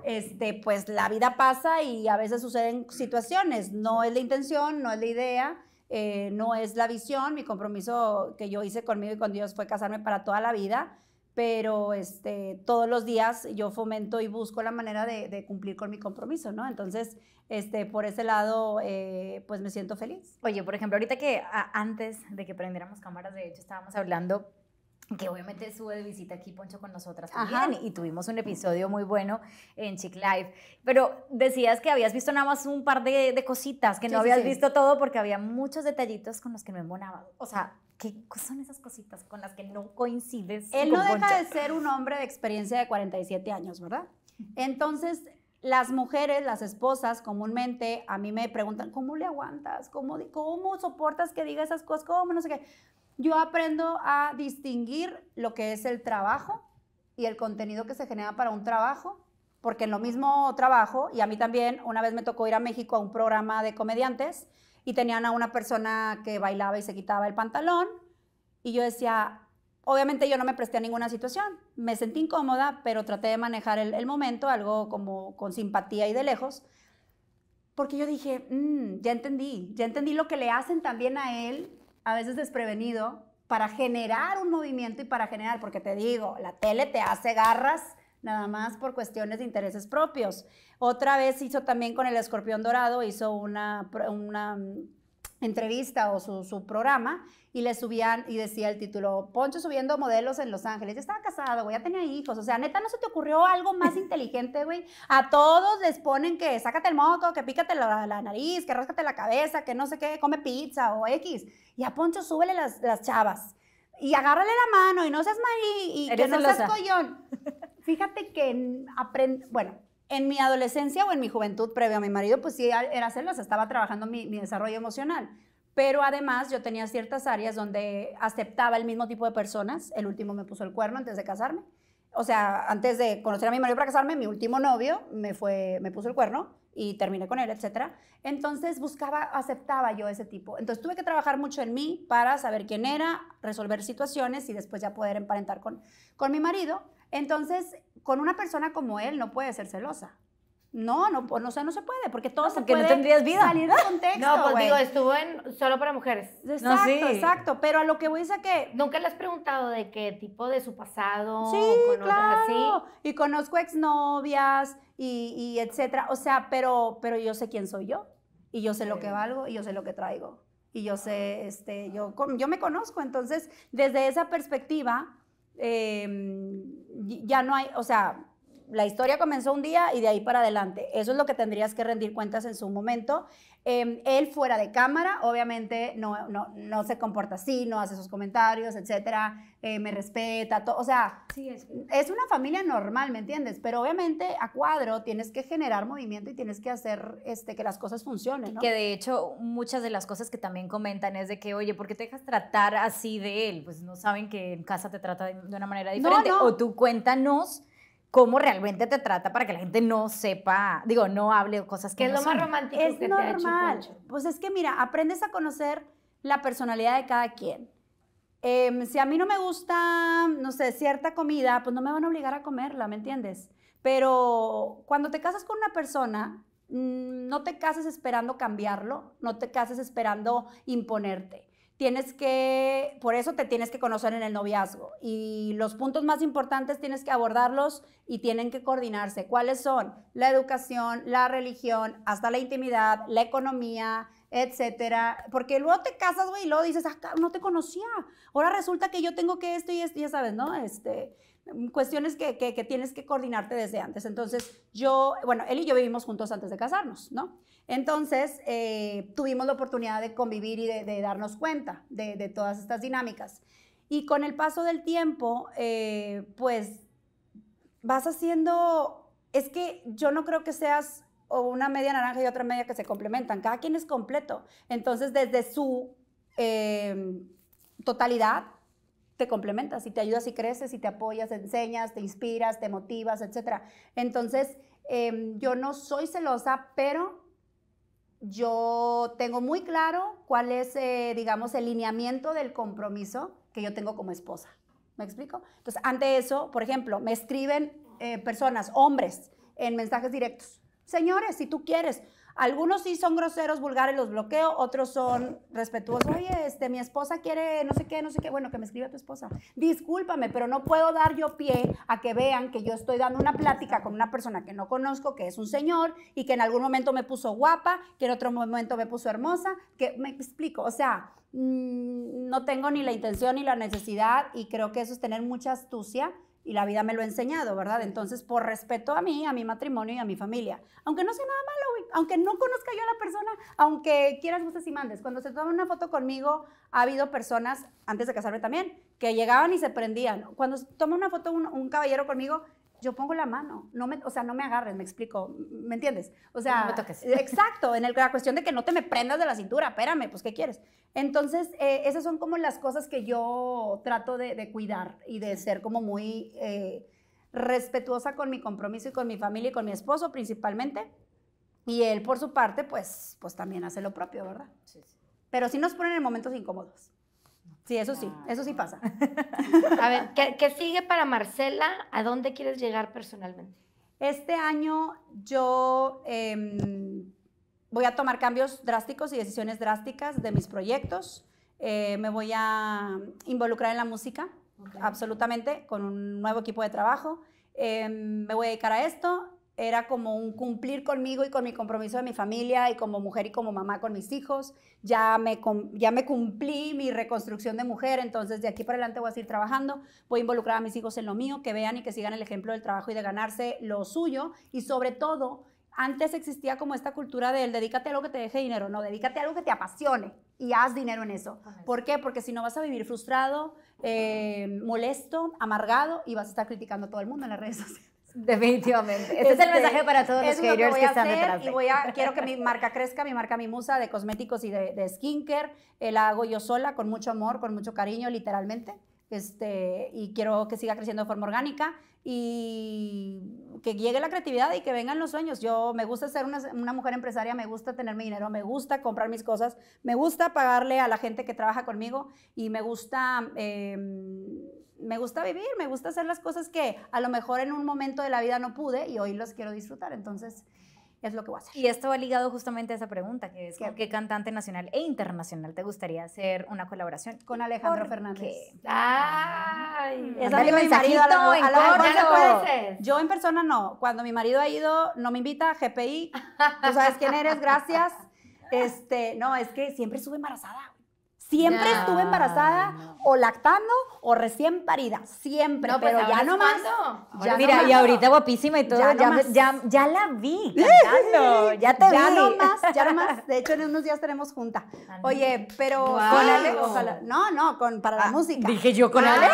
este, pues la vida pasa y a veces suceden situaciones. No es la intención, no es la idea, eh, no es la visión. Mi compromiso que yo hice conmigo y con Dios fue casarme para toda la vida, pero este, todos los días yo fomento y busco la manera de, cumplir con mi compromiso, ¿no? Entonces, este, por ese lado, eh, pues me siento feliz. Oye, por ejemplo, ahorita que antes de que prendiéramos cámaras, de hecho, estábamos hablando que obviamente sube de visita aquí Poncho con nosotras también y tuvimos un episodio muy bueno en Chick Live. Pero decías que habías visto nada más un par de, cositas, que no habías visto todo porque había muchos detallitos con los que no embonaba. O sea, ¿qué son esas cositas con las que no coincides? Él no deja de ser un hombre de experiencia de 47 años, ¿verdad? Entonces, las mujeres, las esposas, comúnmente a mí me preguntan, ¿cómo le aguantas? ¿Cómo, cómo soportas que diga esas cosas? ¿Cómo no sé qué? yo aprendo a distinguir lo que es el trabajo y el contenido que se genera para un trabajo, porque en lo mismo trabajo, y a mí también, una vez me tocó ir a México a un programa de comediantes y tenían a una persona que bailaba y se quitaba el pantalón, y yo decía, obviamente yo no me presté a ninguna situación, me sentí incómoda, pero traté de manejar el, momento, algo como con simpatía y de lejos, porque yo dije, mm, ya entendí, ya entendí lo que le hacen también a él a veces desprevenido, para generar un movimiento y para generar, porque te digo, la tele te hace garras nada más por cuestiones de intereses propios. Otra vez hizo también con el escorpión dorado, hizo una, una entrevista o su, programa y le subían y decía el título, Poncho subiendo modelos en Los Ángeles. Ya estaba casado, güey, ya tenía hijos. O sea, neta, ¿no se te ocurrió algo más inteligente, güey? A todos les ponen que sácate el moco, que pícate la, nariz, que ráscate la cabeza, que no sé qué, come pizza o X. Y a Poncho súbele las, las chavas. Y agárrale la mano y no seas marí y que no seas collón. Fíjate que aprende, bueno, en mi adolescencia o en mi juventud previo a mi marido, pues sí, era hacerlas, estaba trabajando mi, desarrollo emocional. Pero además yo tenía ciertas áreas donde aceptaba el mismo tipo de personas. El último me puso el cuerno antes de casarme. O sea, antes de conocer a mi marido para casarme, mi último novio me, fue, me puso el cuerno y terminé con él, etc. Entonces buscaba, aceptaba yo ese tipo. Entonces tuve que trabajar mucho en mí para saber quién era, resolver situaciones y después ya poder emparentar con, con mi marido. Entonces con una persona como él no puede ser celosa. No, no, no, o no se puede, porque todo porque no tendrías vida. salir de contexto. No, pues digo, estuvo en solo para mujeres. Exacto, exacto. Pero a lo que voy es a que. Nunca le has preguntado de qué tipo de su pasado. Sí, claro. Así? Y conozco exnovias y, etcétera. O sea, pero, pero yo sé quién soy yo. Y yo sé lo que valgo y yo sé lo que traigo. Y yo sé, este, yo, yo me conozco. Entonces, desde esa perspectiva, eh, ya no hay, o sea, la historia comenzó un día y de ahí para adelante. Eso es lo que tendrías que rendir cuentas en su momento Em, él fuera de cámara, obviamente, no, no, se comporta así, no hace sus comentarios, etcétera, eh, me respeta, o sea, sí, es. una familia normal, ¿me entiendes? Pero obviamente a cuadro tienes que generar movimiento y tienes que hacer este, que las cosas funcionen, ¿no? Que de hecho, muchas de las cosas que también comentan es de que, oye, ¿por qué te dejas tratar así de él? Pues no saben que en casa te trata de, una manera diferente. o tú cuéntanos cómo realmente te trata para que la gente no sepa, digo, no hable cosas que ¿Qué es lo más romántico que normal. te ha hecho Pues es que mira, aprendes a conocer la personalidad de cada quien. Em, si a mí no me gusta, no sé, cierta comida, pues no me van a obligar a comerla, ¿me entiendes? Pero cuando te casas con una persona, mm, no te cases esperando cambiarlo, no te cases esperando imponerte tienes que, por eso te tienes que conocer en el noviazgo. Y los puntos más importantes tienes que abordarlos y tienen que coordinarse. ¿Cuáles son? La educación, la religión, hasta la intimidad, la economía, etcétera. Porque luego te casas, güey, y luego dices, ah, no te conocía. Ahora resulta que yo tengo que esto y esto, ya sabes, ¿no? Este, Mm, cuestiones que, que, tienes que coordinarte desde antes. Entonces, yo, bueno, él y yo vivimos juntos antes de casarnos, ¿no? Entonces, eh, tuvimos la oportunidad de convivir y de, darnos cuenta de, todas estas dinámicas. Y con el paso del tiempo, eh, pues vas haciendo, es que yo no creo que seas o una media naranja y otra media que se complementan, cada quien es completo. Entonces, desde su eh, totalidad, te complementas y te ayudas y creces y te apoyas, te enseñas, te inspiras, te motivas, etc. Entonces, em, yo no soy celosa, pero yo tengo muy claro cuál es, eh, digamos, el lineamiento del compromiso que yo tengo como esposa. ¿Me explico? Entonces, ante eso, por ejemplo, me escriben eh, personas, hombres, en mensajes directos. Señores, si tú quieres, algunos sí son groseros, vulgares, los bloqueo, otros son respetuosos. Oye, este, mi esposa quiere no sé qué, no sé qué. Bueno, que me escriba tu esposa. Discúlpame, pero no puedo dar yo pie a que vean que yo estoy dando una plática con una persona que no conozco, que es un señor y que en algún momento me puso guapa, que en otro momento me puso hermosa, que me explico. O sea, mm, no tengo ni la intención ni la necesidad y creo que eso es tener mucha astucia y la vida me lo ha enseñado, ¿verdad? Entonces, por respeto a mí, a mi matrimonio y a mi familia, aunque no sea nada malo, aunque no conozca yo a la persona, aunque quieras, gustes y mandes, cuando se toma una foto conmigo, ha habido personas, antes de casarme también, que llegaban y se prendían. Cuando se toma una foto un caballero conmigo, yo pongo la mano, no me, o sea, no me agarres, me explico, ¿me entiendes? O sea, exacto, en la cuestión de que no te me prendas de la cintura, espérame, pues, ¿qué quieres? Entonces, eh, esas son como las cosas que yo trato de, cuidar y de ser como muy eh, respetuosa con mi compromiso y con mi familia y con mi esposo principalmente. Y él, por su parte, pues, pues también hace lo propio, ¿verdad? sí. Pero sí nos ponen en momentos incómodos. Sí, eso sí, eso sí pasa. A ver, ¿qué, sigue para Marcela? ¿A dónde quieres llegar personalmente? Este año yo em, voy a tomar cambios drásticos y decisiones drásticas de mis proyectos. Eh, me voy a involucrar en la música, absolutamente, con un nuevo equipo de trabajo. Em, me voy a dedicar a esto era como un cumplir conmigo y con mi compromiso de mi familia y como mujer y como mamá con mis hijos. Ya me, ya me cumplí mi reconstrucción de mujer, entonces de aquí para adelante voy a seguir trabajando, voy a involucrar a mis hijos en lo mío, que vean y que sigan el ejemplo del trabajo y de ganarse lo suyo y sobre todo antes existía como esta cultura del dedícate a algo que te deje dinero, no, dedícate a algo que te apasione y haz dinero en eso. ¿Por qué? Porque si no vas a vivir frustrado, eh, molesto, amargado y vas a estar criticando a todo el mundo en las redes sociales. Definitivamente. Este, es el este, mensaje para todos los haters que, están detrás. Y voy a, quiero que mi marca crezca, mi marca Mimusa de cosméticos y de, de skincare. Eh, la hago yo sola, con mucho amor, con mucho cariño, literalmente. Este, y quiero que siga creciendo de forma orgánica y que llegue la creatividad y que vengan los sueños. Yo me gusta ser una, mujer empresaria, me gusta tener mi dinero, me gusta comprar mis cosas, me gusta pagarle a la gente que trabaja conmigo y me gusta... Em, me gusta vivir, me gusta hacer las cosas que a lo mejor en un momento de la vida no pude y hoy los quiero disfrutar. Entonces, es lo que voy a hacer. Y esto va ligado justamente a esa pregunta, que es ¿Qué, cantante nacional e internacional te gustaría hacer una colaboración? Con Alejandro Fernández. ¡Ay! Mm. Es mi marido a Yo en persona no. Cuando mi marido ha ido, no me invita, GPI, tú sabes quién eres, gracias. Este, no, es que siempre estuve embarazada. Siempre estuve embarazada o lactando o recién parida, siempre, pues, pero ya no más. mira, y ahorita guapísima y todo, ya, ya, ya, ya la vi ya te vi. Ya no más, ya no más. De hecho, en unos días tenemos junta. Oye, pero con Alex, No, no, con, para la ah, música. Dije yo con Alex.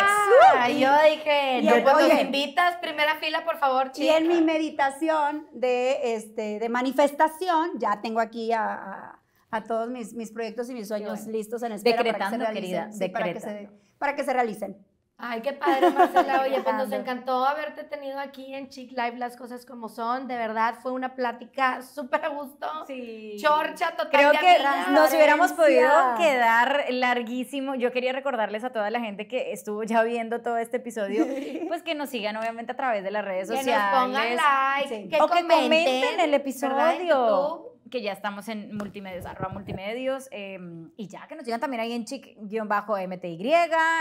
Ah, yo dije, y me invitas, primera fila, por favor, chica. Y en mi meditación de, este, de manifestación, ya tengo aquí a, a todos mis, mis proyectos y mis sueños listos en espera Decretando, para que se realicen, querida, para que se realicen. Ay, qué padre, Marcela. Oye, pues nos encantó haberte tenido aquí en Chic Live, las cosas como son. De verdad, fue una plática súper a gusto. Sí. Chorcha total. Creo que nos hubiéramos podido quedar larguísimo. Yo quería recordarles a toda la gente que estuvo ya viendo todo este episodio, pues que nos sigan obviamente a través de las redes sociales. Que nos pongan like, que o que comenten el episodio que ya estamos en multimedios, arroba multimedios, em, y ya que nos llegan también ahí en chic-mty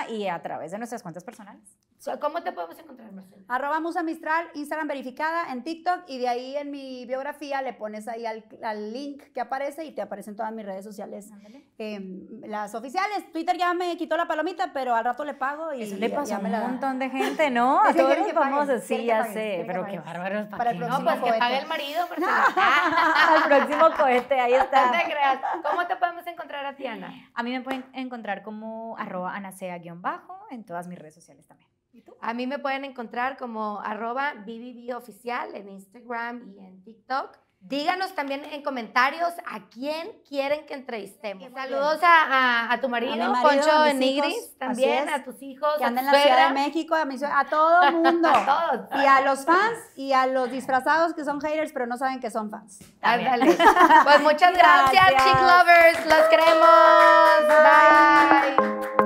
y a través de nuestras cuentas personales. ¿Cómo te podemos encontrar, Marcela? Arroba Musa Mistral, Instagram verificada, en TikTok, y de ahí en mi biografía le pones ahí al, link que aparece y te aparecen todas mis redes sociales. Em, las oficiales, Twitter ya me quitó la palomita, pero al rato le pago y ya, me la... un montón de gente, ¿no? A todos famosos, sí, ya sé, pero qué bárbaro ¿para, para no, pues que pague el marido. al próximo cohete, ahí está. ¿Cómo te podemos encontrar a A mí me pueden encontrar como arroba guión bajo en todas mis redes sociales también. A mí me pueden encontrar como arroba oficial en Instagram y en TikTok. Díganos también en comentarios a quién quieren que entrevistemos. Saludos a, tu marido, a marido Poncho Nigris. también a tus hijos. Que andan en la Ciudad de México, a, todo a mundo. a todos. Y a los fans y a los disfrazados que son haters, pero no saben que son fans. Pues muchas gracias, chick lovers. Los queremos. Bye.